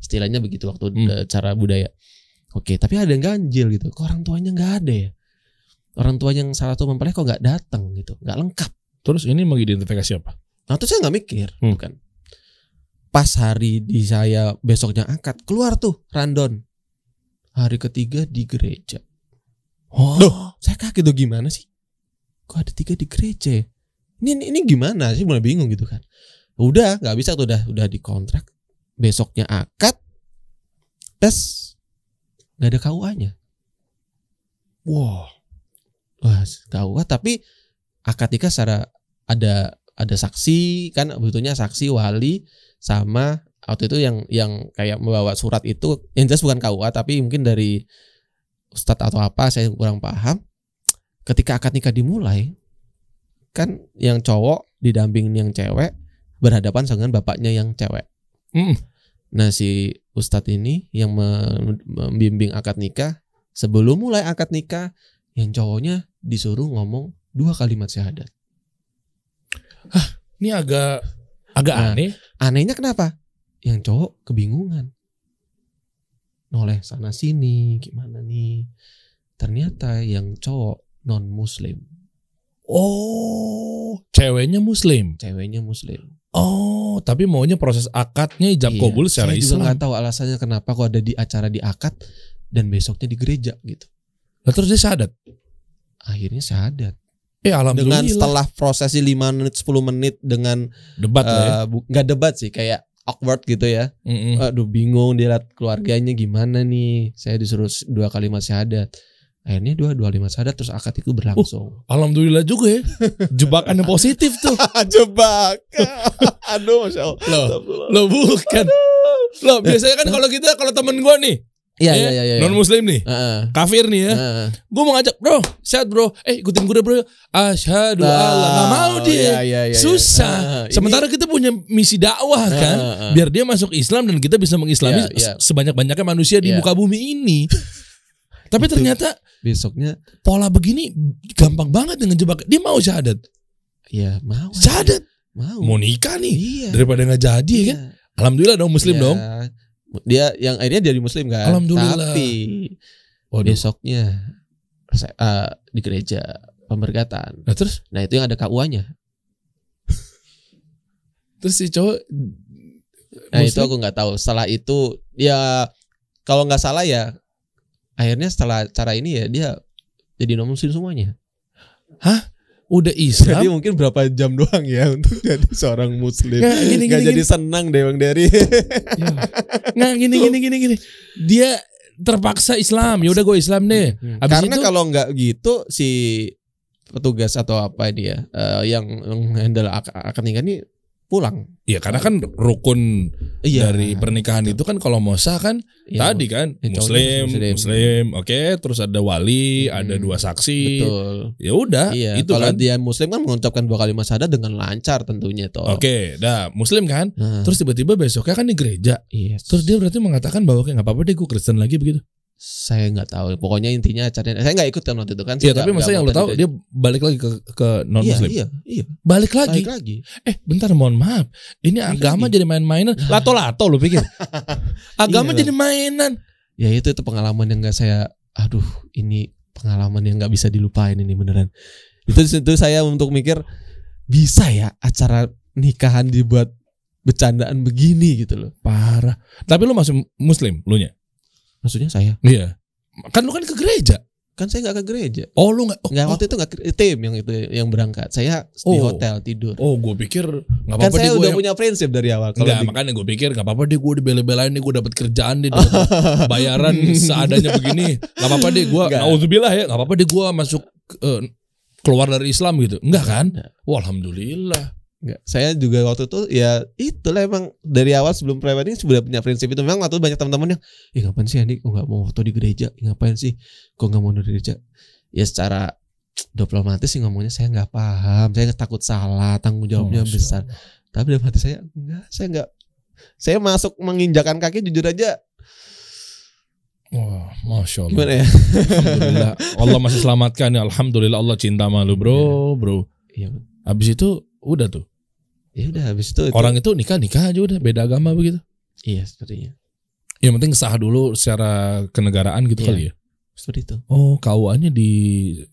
Istilahnya begitu waktu hmm. Eh, cara budaya. Oke, tapi ada yang ganjil gitu. Kok orang tuanya nggak ada ya? Orang tua yang salah satu mempelai kok nggak datang gitu, nggak lengkap. Terus ini mengidentifikasi apa? Nah terus saya nggak mikir, hmm. bukan. Pas hari di saya besoknya akad keluar tuh random hari ketiga di gereja. Oh, Duh, saya kaget tuh gimana sih? Kok ada tiga di gereja? Ya? Ini ini, ini gimana sih? Mulai bingung gitu kan. Udah nggak bisa tuh udah udah dikontrak. Besoknya akad, tes, nggak ada KUA-nya. Wow. Wah, KUA tapi akad nikah secara ada ada saksi kan betulnya saksi wali sama waktu itu yang yang kayak membawa surat itu yang jelas bukan KUA tapi mungkin dari Ustadz atau apa saya kurang paham ketika akad nikah dimulai kan yang cowok didampingin yang cewek berhadapan dengan bapaknya yang cewek mm. nah si Ustadz ini yang membimbing akad nikah sebelum mulai akad nikah yang cowoknya disuruh ngomong dua kalimat syahadat Ah, ini agak agak nah, aneh. Anehnya kenapa? yang cowok kebingungan noleh sana sini gimana nih ternyata yang cowok non muslim oh ceweknya muslim ceweknya muslim oh tapi maunya proses akadnya ijab iya, kabul secara saya Islam juga nggak tahu alasannya kenapa kok ada di acara di akad dan besoknya di gereja gitu nah, terus dia sadat akhirnya sadat Eh, dengan setelah prosesi 5 menit 10 menit dengan debat uh, ya? Eh, nggak debat sih kayak awkward gitu ya. Mm-hmm. Aduh bingung dia lihat keluarganya gimana nih. Saya disuruh dua kali masih syahadat. Akhirnya dua dua lima syahadat terus akad itu berlangsung. Uh, alhamdulillah juga ya. Jebakan yang positif tuh. Jebakan. Aduh masya Allah. Loh, lo bukan. lo biasanya kan kalau kita kalau temen gua nih Iya, eh, iya iya iya. Ya, non muslim nih. Uh-uh. Kafir nih ya. Uh-uh. Gue mau ngajak, "Bro, sehat, Bro. Eh, ikutin gue deh, Bro." Asyhadu nah, Allah. Gak mau dia. Iya, iya, iya, iya. Susah. Uh, Sementara ini... kita punya misi dakwah kan, uh, uh. biar dia masuk Islam dan kita bisa mengislami yeah, yeah. sebanyak-banyaknya manusia yeah. di iya. muka bumi ini. Tapi Itu ternyata besoknya pola begini gampang banget dengan jebak. Dia mau syahadat. Iya, mau. Syahadat. Mau. Mau nikah nih. Iya. Daripada nggak jadi ya kan? iya. kan. Alhamdulillah dong muslim iya. dong dia yang akhirnya jadi muslim kan Alhamdulillah. tapi Waduh. besoknya uh, di gereja pemberkatan nah, terus nah itu yang ada KUA-nya terus si cowok nah itu aku nggak tahu setelah itu ya kalau nggak salah ya akhirnya setelah cara ini ya dia jadi non muslim semuanya hah udah Islam. Jadi mungkin berapa jam doang ya untuk jadi seorang muslim. Nggak, gini, gak gini, jadi gini. senang deh Bang Dari. ya. Nggak gini gini gini gini. Dia terpaksa Islam. Ya udah gue Islam deh. Hmm, hmm. Habis Karena itu, kalau nggak gitu si petugas atau apa dia ya, uh, eh, yang, handle akan ak ak ini pulang. Iya, karena kan gitu. rukun iya, dari pernikahan itu, itu kan kalau sah kan iya, tadi kan ya, muslim, muslim, muslim, oke, okay, terus ada wali, hmm, ada dua saksi. Betul. Ya udah, iya, itu kalau kan. dia muslim kan mengucapkan dua kalimat syahadat dengan lancar tentunya toh. Oke, okay, dah muslim kan? Hmm. Terus tiba-tiba besoknya kan di gereja. Yes. Terus dia berarti mengatakan bahwa kayak nggak apa-apa deh gue Kristen lagi begitu saya nggak tahu pokoknya intinya acaranya saya nggak ikut kan waktu itu kan iya tapi maksudnya yang lo tahu dia balik lagi ke ke non muslim iya, iya iya balik lagi balik lagi eh bentar mohon maaf ini balik agama lagi. jadi main-mainan lato lato lo pikir agama iya, jadi mainan ya itu itu pengalaman yang nggak saya aduh ini pengalaman yang nggak bisa dilupain ini beneran itu itu saya untuk mikir bisa ya acara nikahan dibuat bercandaan begini gitu loh parah tapi lo masih muslim lu nya Maksudnya saya? Iya. Kan lu kan ke gereja. Kan saya gak ke gereja. Oh lu nggak? Oh, nggak waktu oh. itu nggak tim yang itu yang berangkat. Saya oh. di hotel tidur. Oh gue pikir gak kan apa-apa. Kan saya udah yang... punya prinsip dari awal. Kalau Enggak, di... makanya gue pikir gak apa-apa deh gue dibela-belain nih gue dapet kerjaan deh dapet bayaran seadanya begini. Nggak apa-apa deh gue. Nauzubillah ya. Gak apa-apa deh gue masuk uh, keluar dari Islam gitu. Enggak kan? Wah, alhamdulillah. Enggak. Saya juga waktu itu ya itulah emang dari awal sebelum prewedding sudah punya prinsip itu. Memang waktu itu banyak teman-teman yang, "Ih, ngapain sih Andi? Kok nggak mau waktu di gereja? Ngapain sih? Kok nggak mau di gereja?" Ya secara diplomatis sih ngomongnya saya nggak paham, saya takut salah, tanggung jawabnya oh, besar. Tapi dalam hati saya enggak, saya enggak saya masuk menginjakan kaki jujur aja Wah, masya Allah. Gimana ya? Alhamdulillah. Allah masih selamatkan ya. Alhamdulillah Allah cinta malu bro, bro. Iya. iya Abis itu udah tuh Ya udah habis itu, orang itu nikah nikah aja udah beda agama begitu. Iya sepertinya. Yang penting sah dulu secara kenegaraan gitu iya. kali ya. Seperti itu. Oh kawannya di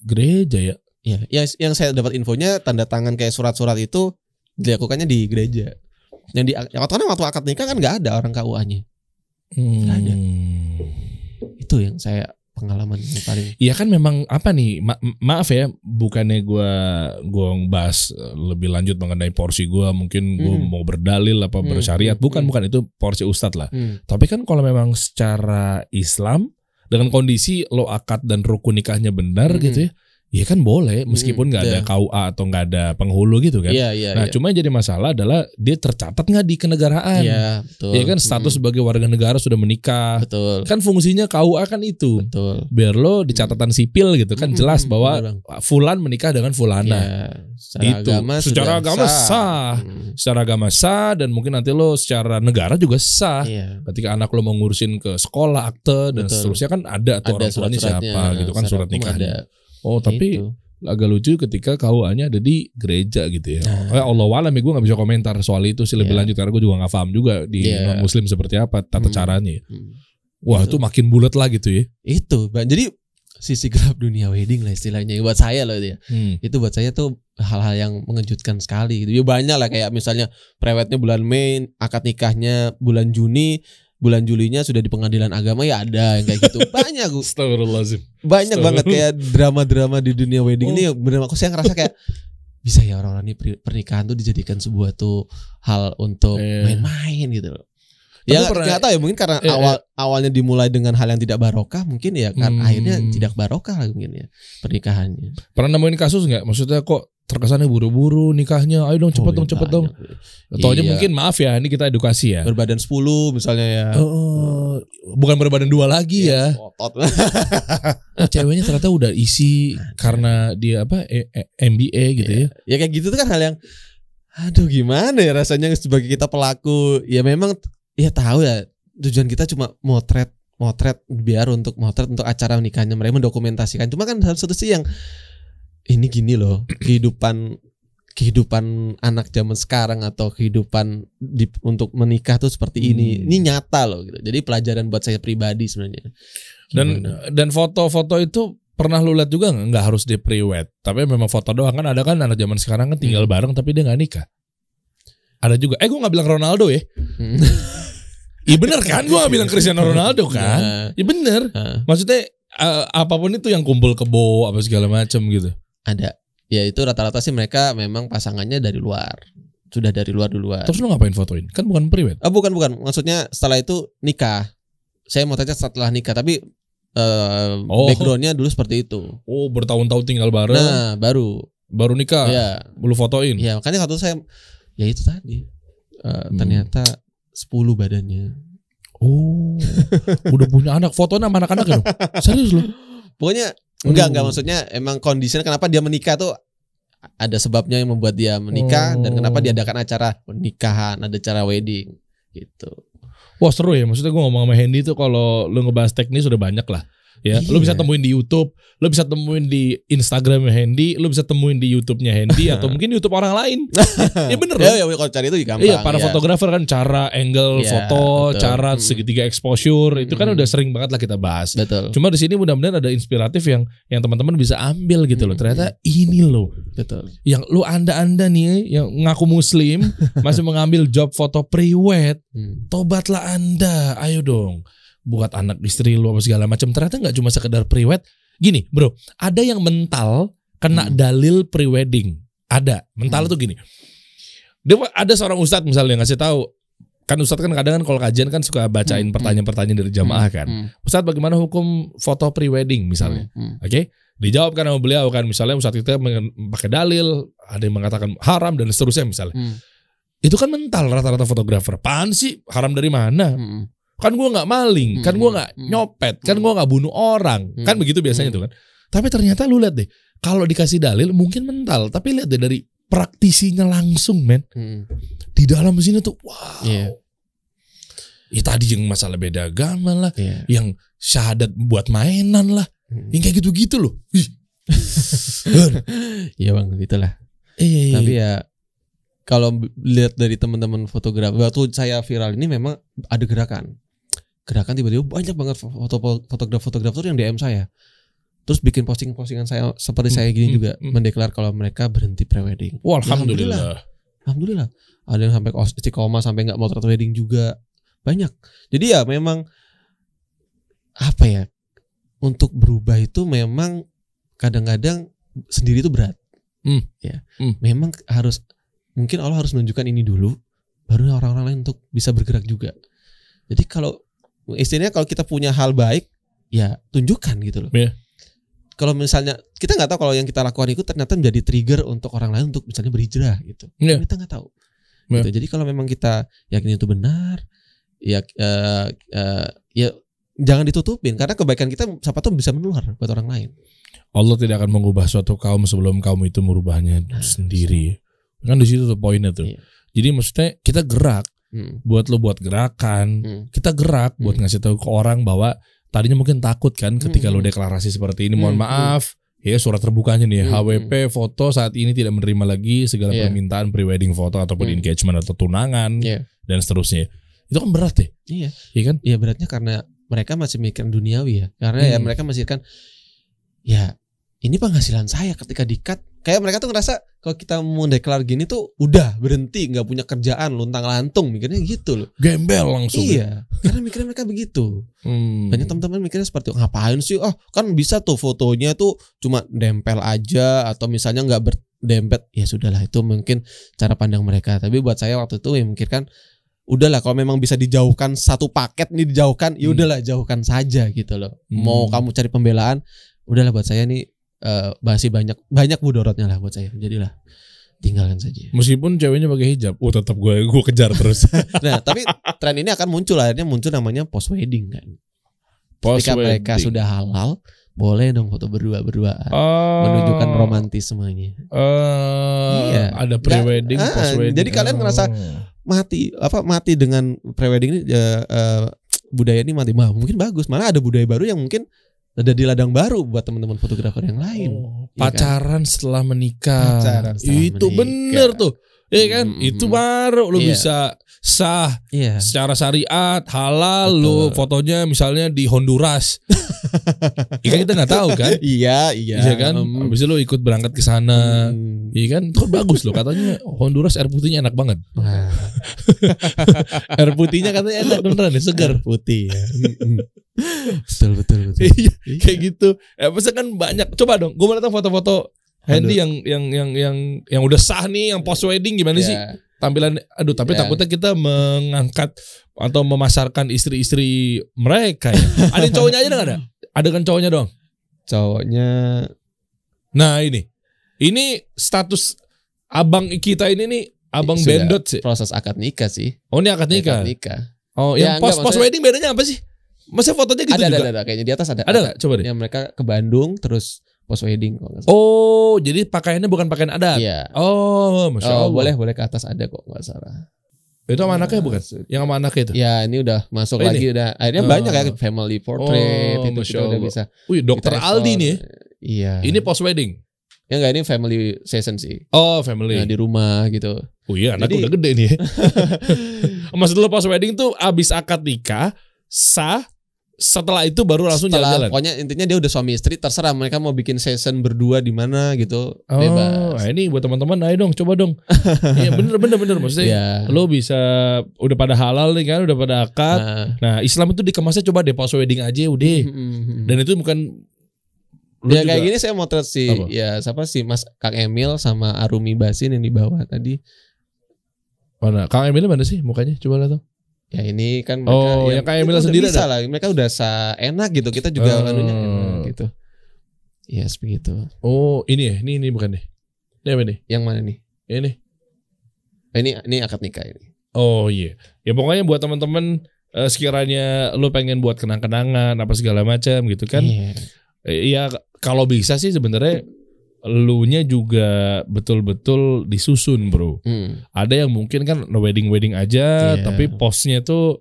gereja ya? Iya. Yang yang saya dapat infonya tanda tangan kayak surat-surat itu dilakukannya di gereja. Yang di yang waktu kan waktu akad nikah kan nggak ada orang KUA-nya. Hmm. ada. Itu yang saya pengalaman paling iya kan memang apa nih ma maaf ya bukannya gue gue bahas eh, lebih lanjut mengenai porsi gue mungkin gue hmm. mau berdalil apa hmm. bersyariat bukan hmm. bukan itu porsi ustadz lah hmm. tapi kan kalau memang secara Islam dengan kondisi lo akad dan rukun nikahnya benar hmm. gitu ya Iya kan boleh hmm, meskipun nggak hmm, ada yeah. KUA atau nggak ada penghulu gitu kan. Yeah, yeah, nah yeah. cuma jadi masalah adalah dia tercatat nggak di kenegaraan. Iya yeah, kan status hmm. sebagai warga negara sudah menikah. Betul. Kan fungsinya KUA kan itu. Betul. Biar lo di catatan sipil gitu kan hmm, jelas hmm, bahwa Fulan menikah dengan Fulana. Yeah. Secara itu. agama secara agama sah. sah. Hmm. Secara agama sah dan mungkin nanti lo secara negara juga sah. Yeah. Ketika anak lo mau ngurusin ke sekolah akte dan betul. seterusnya kan ada tuh orang tuanya siapa gitu kan surat nikah. Ada Oh tapi gitu. agak lucu ketika KUA-nya ada di gereja gitu ya. Nah. Allah walam ya gue nggak bisa komentar soal itu sih lebih yeah. lanjut karena gue juga gak paham juga di yeah. non Muslim seperti apa tata hmm. caranya. Ya. Hmm. Wah itu. makin bulat lah gitu ya. Itu jadi sisi gelap dunia wedding lah istilahnya ya, buat saya loh dia. Ya. Hmm. Itu buat saya tuh hal-hal yang mengejutkan sekali gitu. Ya banyak lah kayak misalnya prewetnya bulan Mei, akad nikahnya bulan Juni, bulan Julinya sudah di pengadilan agama ya ada yang kayak gitu banyak gue banyak banget kayak drama-drama di dunia wedding oh. ini benar aku saya ngerasa kayak bisa ya orang-orang ini pernikahan tuh dijadikan sebuah tuh hal untuk iya. main-main yeah. gitu loh Ya nggak tahu ya mungkin karena ya, awal ya. awalnya dimulai dengan hal yang tidak barokah mungkin ya kan hmm. akhirnya tidak barokah mungkin ya pernikahannya. Pernah nemuin kasus nggak? Maksudnya kok terkesannya buru-buru nikahnya, ayo dong cepet oh, dong cepet dong. Atau iya. mungkin maaf ya ini kita edukasi ya. Berbadan 10 misalnya ya. Uh, bukan berbadan dua lagi ya. ya. Otot. Eh, ceweknya ternyata udah isi karena dia apa e e MBA gitu iya. ya. Ya kayak gitu tuh kan hal yang Aduh gimana ya rasanya sebagai kita pelaku ya memang Iya tahu ya tujuan kita cuma motret motret biar untuk motret untuk acara nikahnya mereka mendokumentasikan cuma kan dalam satu sih yang ini gini loh kehidupan kehidupan anak zaman sekarang atau kehidupan di, untuk menikah tuh seperti ini hmm. ini nyata loh gitu jadi pelajaran buat saya pribadi sebenarnya dan dan foto-foto itu pernah lu lihat juga nggak harus di prewed tapi memang foto doang kan ada kan anak zaman sekarang kan tinggal hmm. bareng tapi dia nggak nikah ada juga. Eh gue nggak bilang Ronaldo ya. Hmm. Iya bener kan gue bilang Cristiano Ronaldo kan. Iya, iya bener. Iya. Maksudnya uh, apapun itu yang kumpul kebo apa segala macam gitu. Ada. Ya itu rata-rata sih mereka memang pasangannya dari luar. Sudah dari luar duluan. Terus lu ngapain fotoin? Kan bukan priwet. Ah oh, bukan bukan. Maksudnya setelah itu nikah. Saya mau tanya setelah nikah tapi uh, oh. backgroundnya dulu seperti itu. Oh bertahun-tahun tinggal bareng. Nah baru. Baru nikah. Iya. Belum fotoin. Iya makanya satu saya ya itu tadi uh, hmm. ternyata 10 badannya oh udah punya anak fotonya sama anak-anak ya serius loh pokoknya enggak enggak oh. maksudnya emang kondisinya kenapa dia menikah tuh ada sebabnya yang membuat dia menikah oh. dan kenapa diadakan acara pernikahan ada acara wedding gitu Wah seru ya maksudnya gue ngomong sama Hendy tuh kalau lu ngebahas teknis udah banyak lah ya. Iya. Lu bisa iya. temuin di YouTube, lu bisa temuin di Instagramnya Hendy, lu bisa temuin di YouTube-nya Hendy atau mungkin YouTube orang lain. ya bener Iya, Ya, kan? ya kalau cari itu gampang. Iya, para ya. fotografer kan cara angle ya, foto, betul. cara hmm. segitiga exposure itu kan hmm. udah sering banget lah kita bahas. Betul. Cuma di sini mudah-mudahan ada inspiratif yang yang teman-teman bisa ambil gitu loh. Hmm. Ternyata ini loh. Betul. Yang lu anda-anda nih yang ngaku muslim masih mengambil job foto pre-wed, hmm. tobatlah Anda. Ayo dong buat anak istri lu apa segala macam ternyata nggak cuma sekedar priwed gini bro ada yang mental kena hmm. dalil prewedding ada mental hmm. tuh gini dia ada seorang ustadz misalnya yang ngasih tahu kan ustadz kan kadang kan kalau kajian kan suka bacain hmm, hmm. pertanyaan-pertanyaan dari jamaah hmm, kan ustadz bagaimana hukum foto prewedding misalnya oke okay? dijawab kan sama beliau kan misalnya ustadz kita pakai dalil ada yang mengatakan haram dan seterusnya misalnya itu kan mental rata-rata fotografer pan sih haram dari mana kan gue nggak maling hmm. kan gue nggak hmm, hmm. nyopet hmm. kan gue nggak bunuh orang hmm. kan begitu biasanya hmm. tuh kan tapi ternyata lu lihat deh kalau dikasih dalil mungkin mental tapi lihat deh dari praktisinya langsung men hmm. di dalam sini tuh wow yeah. ya tadi yang masalah beda agama lah yeah. yang syahadat buat mainan lah hmm. yang kayak gitu-gitu loh iya bang gitulah iya, iya. tapi iya. ya kalau lihat dari teman-teman fotografer waktu saya viral ini memang ada gerakan gerakan tiba-tiba banyak banget foto-foto, fotografer-fotografer yang DM saya terus bikin posting-postingan saya seperti hmm, saya gini hmm, juga hmm, mendeklar kalau mereka berhenti prewedding. Wah, alhamdulillah. Alhamdulillah. Ada yang sampai istiqomah sampai nggak mau wedding juga. Banyak. Jadi ya memang apa ya? Untuk berubah itu memang kadang-kadang sendiri itu berat. Hmm. Ya. Hmm. Memang harus mungkin Allah harus menunjukkan ini dulu baru orang-orang lain untuk bisa bergerak juga. Jadi kalau Istilahnya kalau kita punya hal baik, ya tunjukkan gitu loh. Yeah. Kalau misalnya kita nggak tahu kalau yang kita lakukan itu ternyata menjadi trigger untuk orang lain untuk misalnya berhijrah gitu. Yeah. Kita nggak tahu. Yeah. Gitu. Jadi kalau memang kita yakin itu benar, ya uh, uh, ya jangan ditutupin karena kebaikan kita siapa tahu bisa menular buat orang lain. Allah tidak akan mengubah suatu kaum sebelum kaum itu merubahnya nah, sendiri. So. Kan di situ tuh poinnya tuh. yeah. Jadi maksudnya kita gerak hmm. buat lo buat gerakan hmm. kita gerak hmm. buat ngasih tahu ke orang bahwa tadinya mungkin takut kan ketika hmm. lo deklarasi seperti ini mohon hmm. maaf ya surat terbukanya nih ya. hmm. HWP foto saat ini tidak menerima lagi segala yeah. permintaan prewedding foto ataupun hmm. engagement atau tunangan yeah. dan seterusnya itu kan berat deh ya? iya iya kan iya beratnya karena mereka masih mikir duniawi ya karena ya hmm. ya mereka masih kan ya ini penghasilan saya ketika dikat kayak mereka tuh ngerasa kalau kita mau deklar gini tuh udah berhenti nggak punya kerjaan luntang lantung mikirnya gitu loh gembel langsung ya. iya karena mikirnya mereka begitu hmm. banyak teman-teman mikirnya seperti oh, ngapain sih oh kan bisa tuh fotonya tuh cuma dempel aja atau misalnya nggak berdempet ya sudahlah itu mungkin cara pandang mereka tapi buat saya waktu itu yang mikirkan, udahlah kalau memang bisa dijauhkan satu paket nih dijauhkan ya hmm. udahlah jauhkan saja gitu loh hmm. mau kamu cari pembelaan udahlah buat saya nih uh, masih banyak banyak mudorotnya lah buat saya. Jadilah tinggalkan saja. Meskipun ceweknya pakai hijab, oh tetap gue gue kejar terus. nah, tapi tren ini akan muncul akhirnya muncul namanya post wedding kan. Post Ketika wedding. mereka sudah halal, boleh dong foto berdua berdua, uh, oh. menunjukkan romantismenya. Uh, iya. Ada pre wedding, ah, post wedding. Jadi kalian ngerasa oh. mati apa mati dengan pre wedding ini uh, uh, budaya ini mati. mah mungkin bagus. Malah ada budaya baru yang mungkin ada di ladang baru buat teman-teman fotografer yang lain. Oh, ya pacaran kan? setelah menikah. Pacaran setelah itu bener tuh. Iya kan? -hmm. Itu baru lu yeah. bisa sah yeah. secara syariat halal Betul. lu fotonya misalnya di Honduras. Iya kan, kita nggak tahu kan? iya iya. Iya kan. Um, Abis itu lo ikut berangkat ke sana, hmm. iya kan? Itu bagus lo katanya Honduras air putihnya enak banget. air putihnya katanya enak beneran nih. segar. Air putih. Ya. Hmm, hmm. betul betul betul. Iya, iya, kayak gitu. Ya, kan banyak. Coba dong, gue mau datang foto-foto Handy yang yang yang yang yang udah sah nih yang post wedding gimana yeah. sih? Tampilan aduh tapi yeah. takutnya kita mengangkat atau memasarkan istri-istri mereka ya. ada yang cowoknya aja enggak ada? Ada kan cowoknya dong? Cowoknya. Nah ini, ini status abang kita ini nih abang Sudah bendot sih. Proses akad nikah sih. Oh ini akad nikah. Akad nikah. Oh ya, yang ya, post post wedding bedanya apa sih? Masa fotonya gitu ada, juga? Ada, ada, ada. Kayaknya di atas ada. Ada, ada. Coba deh. Yang mereka ke Bandung terus post wedding kok. Oh, jadi pakaiannya bukan pakaian adat. Iya. Oh, masya oh, Allah. boleh boleh ke atas ada kok nggak salah. Itu sama iya. anaknya bukan? Yang sama anaknya itu? Ya ini udah masuk oh, lagi udah. Akhirnya uh, banyak ya family portrait oh, itu, itu udah bisa. Wih dokter Aldi nih. Iya. Ini post wedding. Ya enggak ini family session sih. Oh, family. Nah, di rumah gitu. Oh iya, anak udah gede nih. Maksud lo post wedding tuh abis akad nikah, sah, setelah itu baru langsung jalan-jalan. Pokoknya intinya dia udah suami istri, terserah mereka mau bikin season berdua di mana gitu. Oh, bebas. ini buat teman-teman, ayo dong coba dong. Iya bener bener bener maksudnya. Yeah. Lo bisa udah pada halal nih kan, udah pada akad. Nah, nah Islam itu dikemasnya coba deh pas wedding aja udah. Hmm, hmm, hmm. Dan itu bukan ya juga. kayak gini saya motret si apa? ya siapa sih Mas Kang Emil sama Arumi Basin yang di bawah tadi. Mana? Kang Emil mana sih mukanya? Coba lihat dong. Ya ini kan mereka oh, yang, ya kayak bilang sendiri bisa lah. Mereka udah sa enak gitu. Kita juga uh, oh. anunya enak gitu. ya yes, begitu. Oh, ini ya. Ini ini bukan deh. Ini apa nih? Yang mana nih? Ini. Eh, ini ini akad nikah ini. Oh iya. Yeah. Ya pokoknya buat teman-teman uh, sekiranya lu pengen buat kenang-kenangan apa segala macam gitu kan. Iya. Yeah. Ya kalau bisa sih sebenarnya elunya juga betul-betul disusun bro. Hmm. Ada yang mungkin kan wedding wedding aja, yeah. tapi posnya tuh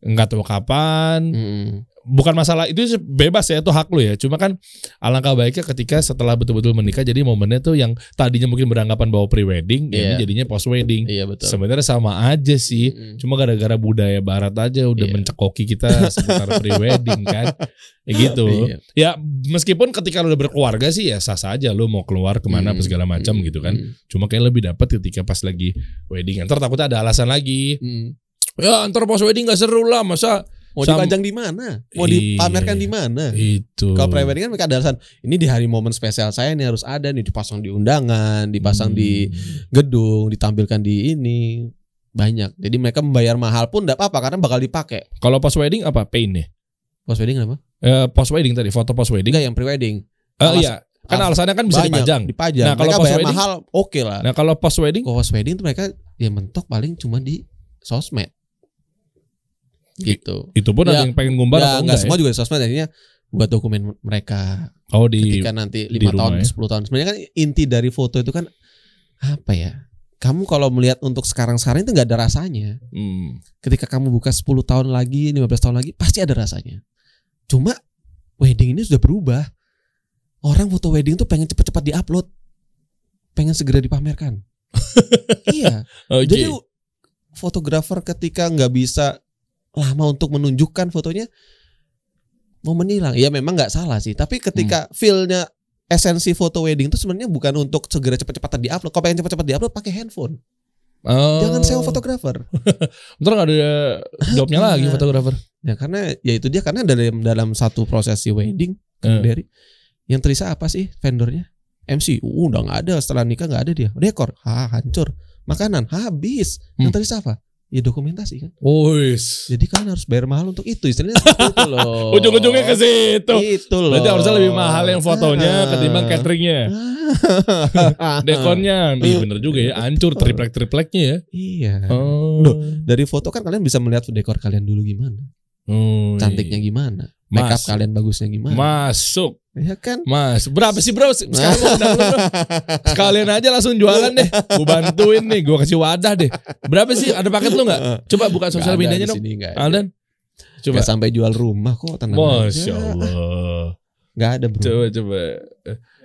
nggak tahu kapan. Hmm bukan masalah itu bebas ya itu hak lu ya cuma kan alangkah baiknya ketika setelah betul-betul menikah jadi momennya tuh yang tadinya mungkin beranggapan bahwa pre wedding yeah. ini iya. jadinya post wedding yeah, betul. sebenarnya sama aja sih mm. cuma gara-gara budaya barat aja udah yeah. mencekoki kita seputar pre wedding kan ya gitu yeah. ya meskipun ketika lu udah berkeluarga sih ya sah sah aja lu mau keluar kemana mm. segala macam mm. gitu kan cuma kayak lebih dapat ketika pas lagi wedding entar takutnya ada alasan lagi mm. ya antar post wedding gak seru lah masa Mau Sam, dipajang di mana? Mau iya. dipamerkan di mana? Itu. Kalau prewedding kan mereka ada alasan. Ini di hari momen spesial saya ini harus ada nih dipasang di undangan, dipasang hmm. di gedung, ditampilkan di ini banyak. Jadi mereka membayar mahal pun tidak apa-apa karena bakal dipakai. Kalau pas wedding apa? Pain ya? Post wedding apa? Eh, post wedding tadi foto pas wedding. Enggak yang pre wedding. Oh eh, nah, iya. Kan ah, alasannya kan bisa banyak, dipajang. Dipajang. Nah, kalau pas wedding mahal oke okay lah. Nah, kalau post wedding? Kalau post wedding tuh mereka ya mentok paling cuma di sosmed gitu. Itu pun ya, ada yang pengen ngumbar ya, enggak, enggak semua ya? juga di sosmed ya. akhirnya buat dokumen mereka. Oh di ketika nanti lima tahun, ya? sepuluh tahun. Sebenarnya kan inti dari foto itu kan apa ya? Kamu kalau melihat untuk sekarang-sekarang itu enggak ada rasanya. Hmm. Ketika kamu buka 10 tahun lagi, 15 tahun lagi, pasti ada rasanya. Cuma wedding ini sudah berubah. Orang foto wedding tuh pengen cepat-cepat diupload. Pengen segera dipamerkan. iya. Okay. Jadi fotografer ketika nggak bisa lama untuk menunjukkan fotonya mau menilang. Ya memang nggak salah sih, tapi ketika hmm. feelnya esensi foto wedding itu sebenarnya bukan untuk segera cepat cepat diupload. Kalau pengen cepat-cepat diupload pakai handphone. Oh. Jangan sewa fotografer. Ntar gak ada jawabnya iya. lagi fotografer. Ya karena ya itu dia karena dalam dalam satu prosesi wedding uh. Hmm. dari yang terisa apa sih vendornya? MC uh, udah nggak ada setelah nikah nggak ada dia. Dekor, ha hancur. Makanan habis. Yang hmm. terisa apa? ya dokumentasi kan. Jadi kalian harus bayar mahal untuk itu. Istilahnya itu loh. Ujung-ujungnya ke situ. Itu loh. Berarti harusnya lebih mahal yang fotonya ah. ketimbang cateringnya. Dekornya. Iya benar juga ya. ancur triplek-tripleknya ya. Iya. Oh. Loh, dari foto kan kalian bisa melihat dekor kalian dulu gimana. Oh, Cantiknya iya. gimana? Makeup kalian bagusnya gimana? Masuk. Ya kan? Mas, berapa sih bro? Sekarang mau bro. Sekalian aja langsung jualan deh. Gua bantuin nih, gua kasih wadah deh. Berapa sih? Ada paket lu nggak? Coba buka sosial medianya dong. Aldan. Coba gak sampai jual rumah kok tenang. Masya Allah. Enggak ada bro. Coba coba.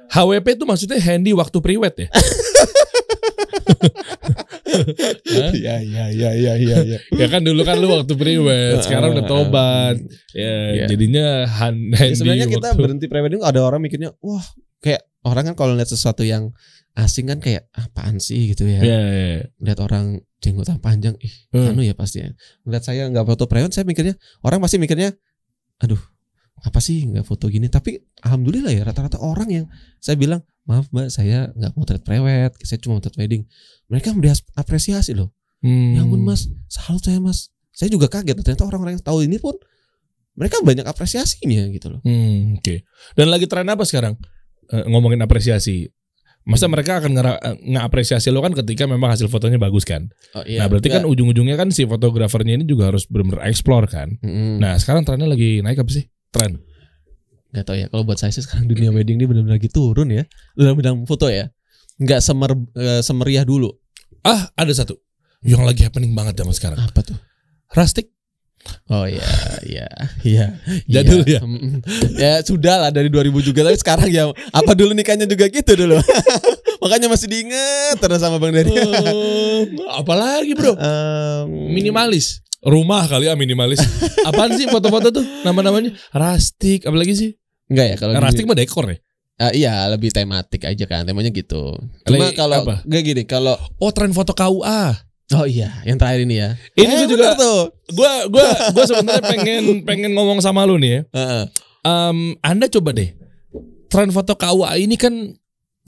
HWP eh, itu maksudnya handy waktu priwet ya? Iya iya iya iya iya. Ya. ya kan dulu kan lu waktu prewed, sekarang udah tobat. Ya, ya. jadinya han. Ya, sebenarnya kita berhenti prewed, prewedding ada orang mikirnya, wah kayak orang kan kalau lihat sesuatu yang asing kan kayak ah, apaan sih gitu ya. Yeah, yeah. Lihat orang jenggotan panjang, ih, hmm. anu ya pasti. Ya. Lihat saya nggak foto prewed, saya mikirnya orang pasti mikirnya, aduh apa sih nggak foto gini tapi alhamdulillah ya rata-rata orang yang saya bilang maaf mbak saya nggak mau terlihat prewed saya cuma mau motret wedding mereka memberi apresiasi loh hmm. ya ampun hmm. mas salut saya mas saya juga kaget ternyata orang-orang yang tahu ini pun mereka banyak apresiasinya gitu loh hmm, oke okay. dan lagi tren apa sekarang e, ngomongin apresiasi Masa hmm. mereka akan ngapresiasi eh, lo kan ketika memang hasil fotonya bagus kan. Oh, iya. Nah berarti Enggak. kan ujung-ujungnya kan si fotografernya ini juga harus benar-benar eksplor kan. -hmm. Nah sekarang trennya lagi naik apa sih? tren? Gak tau ya. Kalau buat saya sih sekarang dunia wedding ini benar-benar lagi turun ya. Dalam bidang foto ya. Nggak semer, eh, semeriah dulu. Ah, ada satu yang lagi happening banget zaman sekarang. Apa tuh? Rustic. Oh iya, iya, iya. Jadul iya. ya. Mm, mm. Ya sudah lah dari 2000 juga tapi sekarang ya apa dulu nikahnya juga gitu dulu. Makanya masih diinget terus sama Bang Dari. uh, oh, apalagi, Bro? Um, Minimalis rumah kali ya minimalis. Apaan sih foto-foto tuh nama-namanya? rustic apa lagi sih? Enggak ya kalau eh, rustic mah dekor ya. Uh, iya lebih tematik aja kan temanya gitu. Cuma kalau gak gini kalau oh tren foto KUA. Oh iya, yang terakhir ini ya. Ini eh, juga tuh. gue gue gue sebenarnya pengen pengen ngomong sama lu nih ya. Uh -uh. Um, anda coba deh. Tren foto KUA ini kan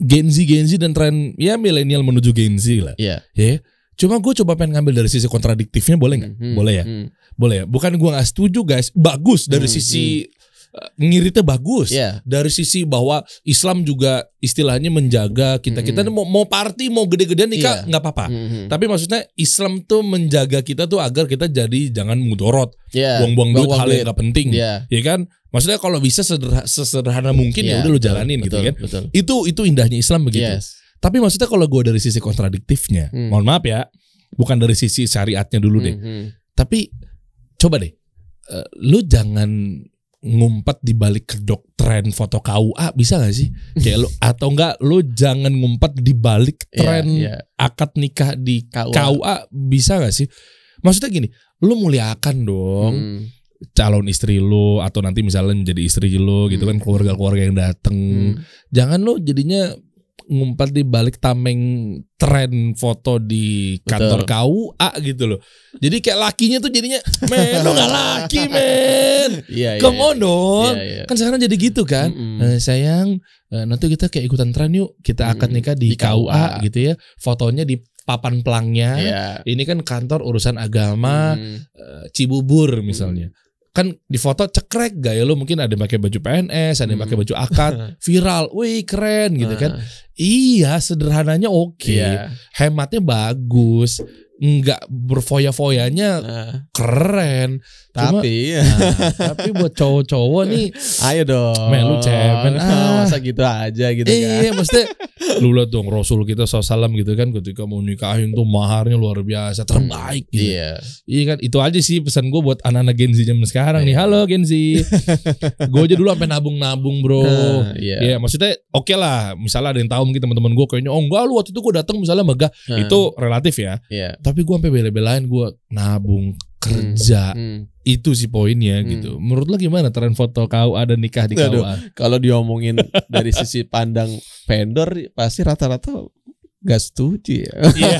Gen Z Gen Z dan tren ya milenial menuju Gen Z lah. Iya. Yeah. Yeah. Cuma gue coba pengen ngambil dari sisi kontradiktifnya boleh nggak? Hmm, hmm boleh ya, hmm. boleh ya. Bukan gue nggak setuju guys, bagus dari hmm, sisi hmm. Eh, ngiritnya bagus. Yeah. Dari sisi bahwa Islam juga istilahnya menjaga kita kita hmm, mau mau party mau gede-gedean nikah yeah. nggak apa-apa. -hmm. Tapi maksudnya Islam tuh menjaga kita tuh agar kita jadi jangan mudorot, yeah. buang-buang duit hal yang nggak penting, yeah. ya iya kan? Maksudnya kalau bisa sederha sesederhana mungkin yeah. ya iya, udah lo jalanin gitu betul, gitu kan. Betul. Itu itu indahnya Islam begitu. Yes. Tapi maksudnya kalau gue dari sisi kontradiktifnya, hmm. mohon maaf ya, bukan dari sisi syariatnya dulu deh. Hmm. hmm. Tapi coba deh, uh, lu jangan ngumpet di balik kedok tren foto KUA bisa gak sih? Kayak lu atau enggak lu jangan ngumpet di balik iya, tren yeah, yeah. akad nikah di KUA. KUA bisa gak sih? Maksudnya gini, lu muliakan dong. Hmm calon istri lo atau nanti misalnya menjadi istri lo gitu hmm. kan keluarga-keluarga yang dateng hmm. jangan lo jadinya ngumpet di balik tameng tren foto di kantor kau KUA gitu loh. Jadi kayak lakinya tuh jadinya, men lu gak laki men. yeah, Come iya, iya. on dong. yeah, yeah. Kan sekarang jadi gitu kan. Mm -hmm. sayang, eh, nanti kita kayak ikutan tren yuk. Kita akan nikah di, di KUA, KUA gitu ya. Fotonya di papan pelangnya. Yeah. Ini kan kantor urusan agama hmm. Cibubur misalnya. Hmm kan di foto cekrek gaya lu mungkin ada yang pakai baju PNS, ada yang pakai hmm. baju akad, viral, wih keren gitu kan. Iya, sederhananya oke, okay. Iya. yeah. hematnya bagus nggak berfoya-foyanya nah. keren. Cuma, tapi ya. nah, tapi buat cowok-cowok nih ayo dong. Melu cemen ah. ah. masa gitu aja gitu iya, kan. Iya, maksudnya lu lihat dong Rasul kita salam gitu kan ketika mau nikahin tuh maharnya luar biasa, terbaik gitu. Iya. Iya kan itu aja sih pesan gue buat anak-anak Gen Z zaman sekarang iya. nih. Halo Gen Z. gue aja dulu sampai nabung-nabung, Bro. Nah, iya. yeah, maksudnya oke okay lah, misalnya ada yang tahu mungkin teman-teman gue kayaknya oh enggak lu waktu itu gue datang misalnya megah. Nah. Itu relatif ya. Iya tapi gue sampai bela-belain gue nabung hmm. kerja hmm. itu sih poinnya hmm. gitu menurut lo gimana tren foto kau ada nikah di kau kalau diomongin dari sisi pandang vendor pasti rata-rata Gak setuju ya. Iya.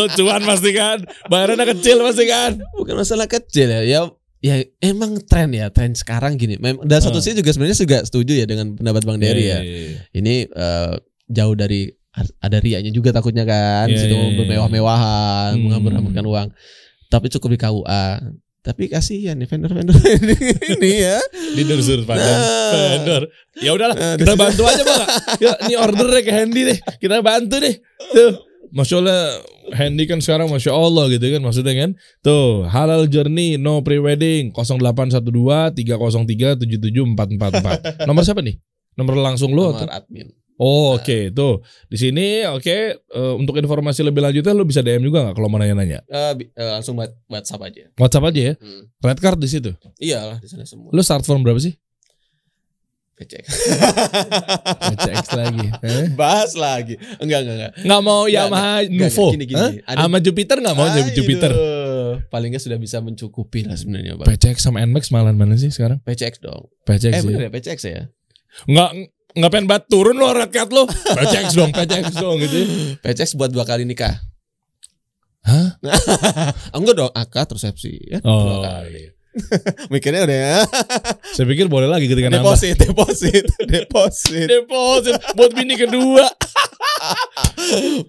Lu cuan pasti kan. Bayarannya kecil pasti kan. Bukan masalah kecil ya. Ya ya emang tren ya tren sekarang gini dan satu ah. sih juga sebenarnya juga setuju ya dengan pendapat bang Dery yeah, ya yeah, yeah. ini uh, jauh dari ada riaknya juga takutnya kan yeah, situ yeah, iya, iya. bermewah-mewahan hmm. menghambur uang tapi cukup di KUA tapi kasihan nih vendor-vendor ini ya didurusur pandang nah. vendor ya udahlah nah, kita bantu aja bang ya, ini ordernya ke Handy deh kita bantu deh tuh Masya Allah Handy kan sekarang Masya Allah gitu kan Maksudnya kan Tuh Halal Journey No Prewedding 0812 303 Nomor siapa nih? Nomor langsung lu Nomor atau? admin Oh nah. oke okay. tuh di sini oke okay. uh, eh, untuk informasi lebih lanjutnya lo bisa DM juga nggak kalau mau nanya-nanya? Uh, uh, langsung WhatsApp aja. WhatsApp aja ya. Hmm. Red card di situ. Iyalah di sana semua. Lo start form berapa sih? PCX. PCX lagi. Eh? Bahas lagi. Enggak enggak enggak. Nggak mau Yamaha Nuvo. Sama Jupiter nggak mau jadi Jupiter. Paling enggak sudah bisa mencukupi lah sebenarnya, Bang. PCX sama NMAX malah mana sih sekarang? PCX dong. PCX. Eh, ya. bener ya PCX ya? Enggak nggak pengen banget turun lo red card lo. pecex dong, pecex dong gitu. pecex buat dua kali nikah. Hah? Enggak dong, akad resepsi ya. Oh, dua kali. Mikirnya udah ya. Saya pikir boleh lagi ketika deposit, nambah. Deposit, deposit, deposit. buat bini kedua.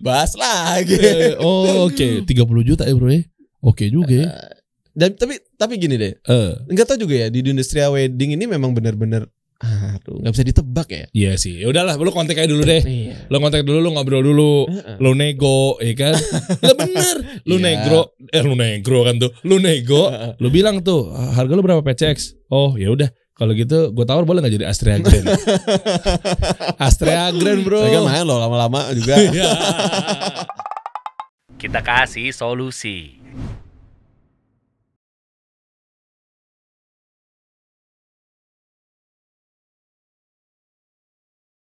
Bahas lagi. Eh, oh, oke. Okay. 30 juta ya, Bro ya? Oke okay juga Uh, dan tapi tapi gini deh. Uh. Eh. Enggak tau juga ya di industri wedding ini memang benar-benar Aduh, nggak bisa ditebak ya. Iya sih. Ya udahlah, lu kontak aja dulu deh. Iya. Lu kontak dulu, lo ngobrol dulu, uh lu nego, ya kan? lah bener, lu yeah. negro, eh lu negro kan tuh, lo nego, uh lu bilang tuh ah, harga lo berapa PCX? Oh ya udah, kalau gitu gue tawar boleh gak jadi Astrea Grand? Astrea Grand bro. Saya main loh lama-lama juga. Iya. Kita kasih solusi.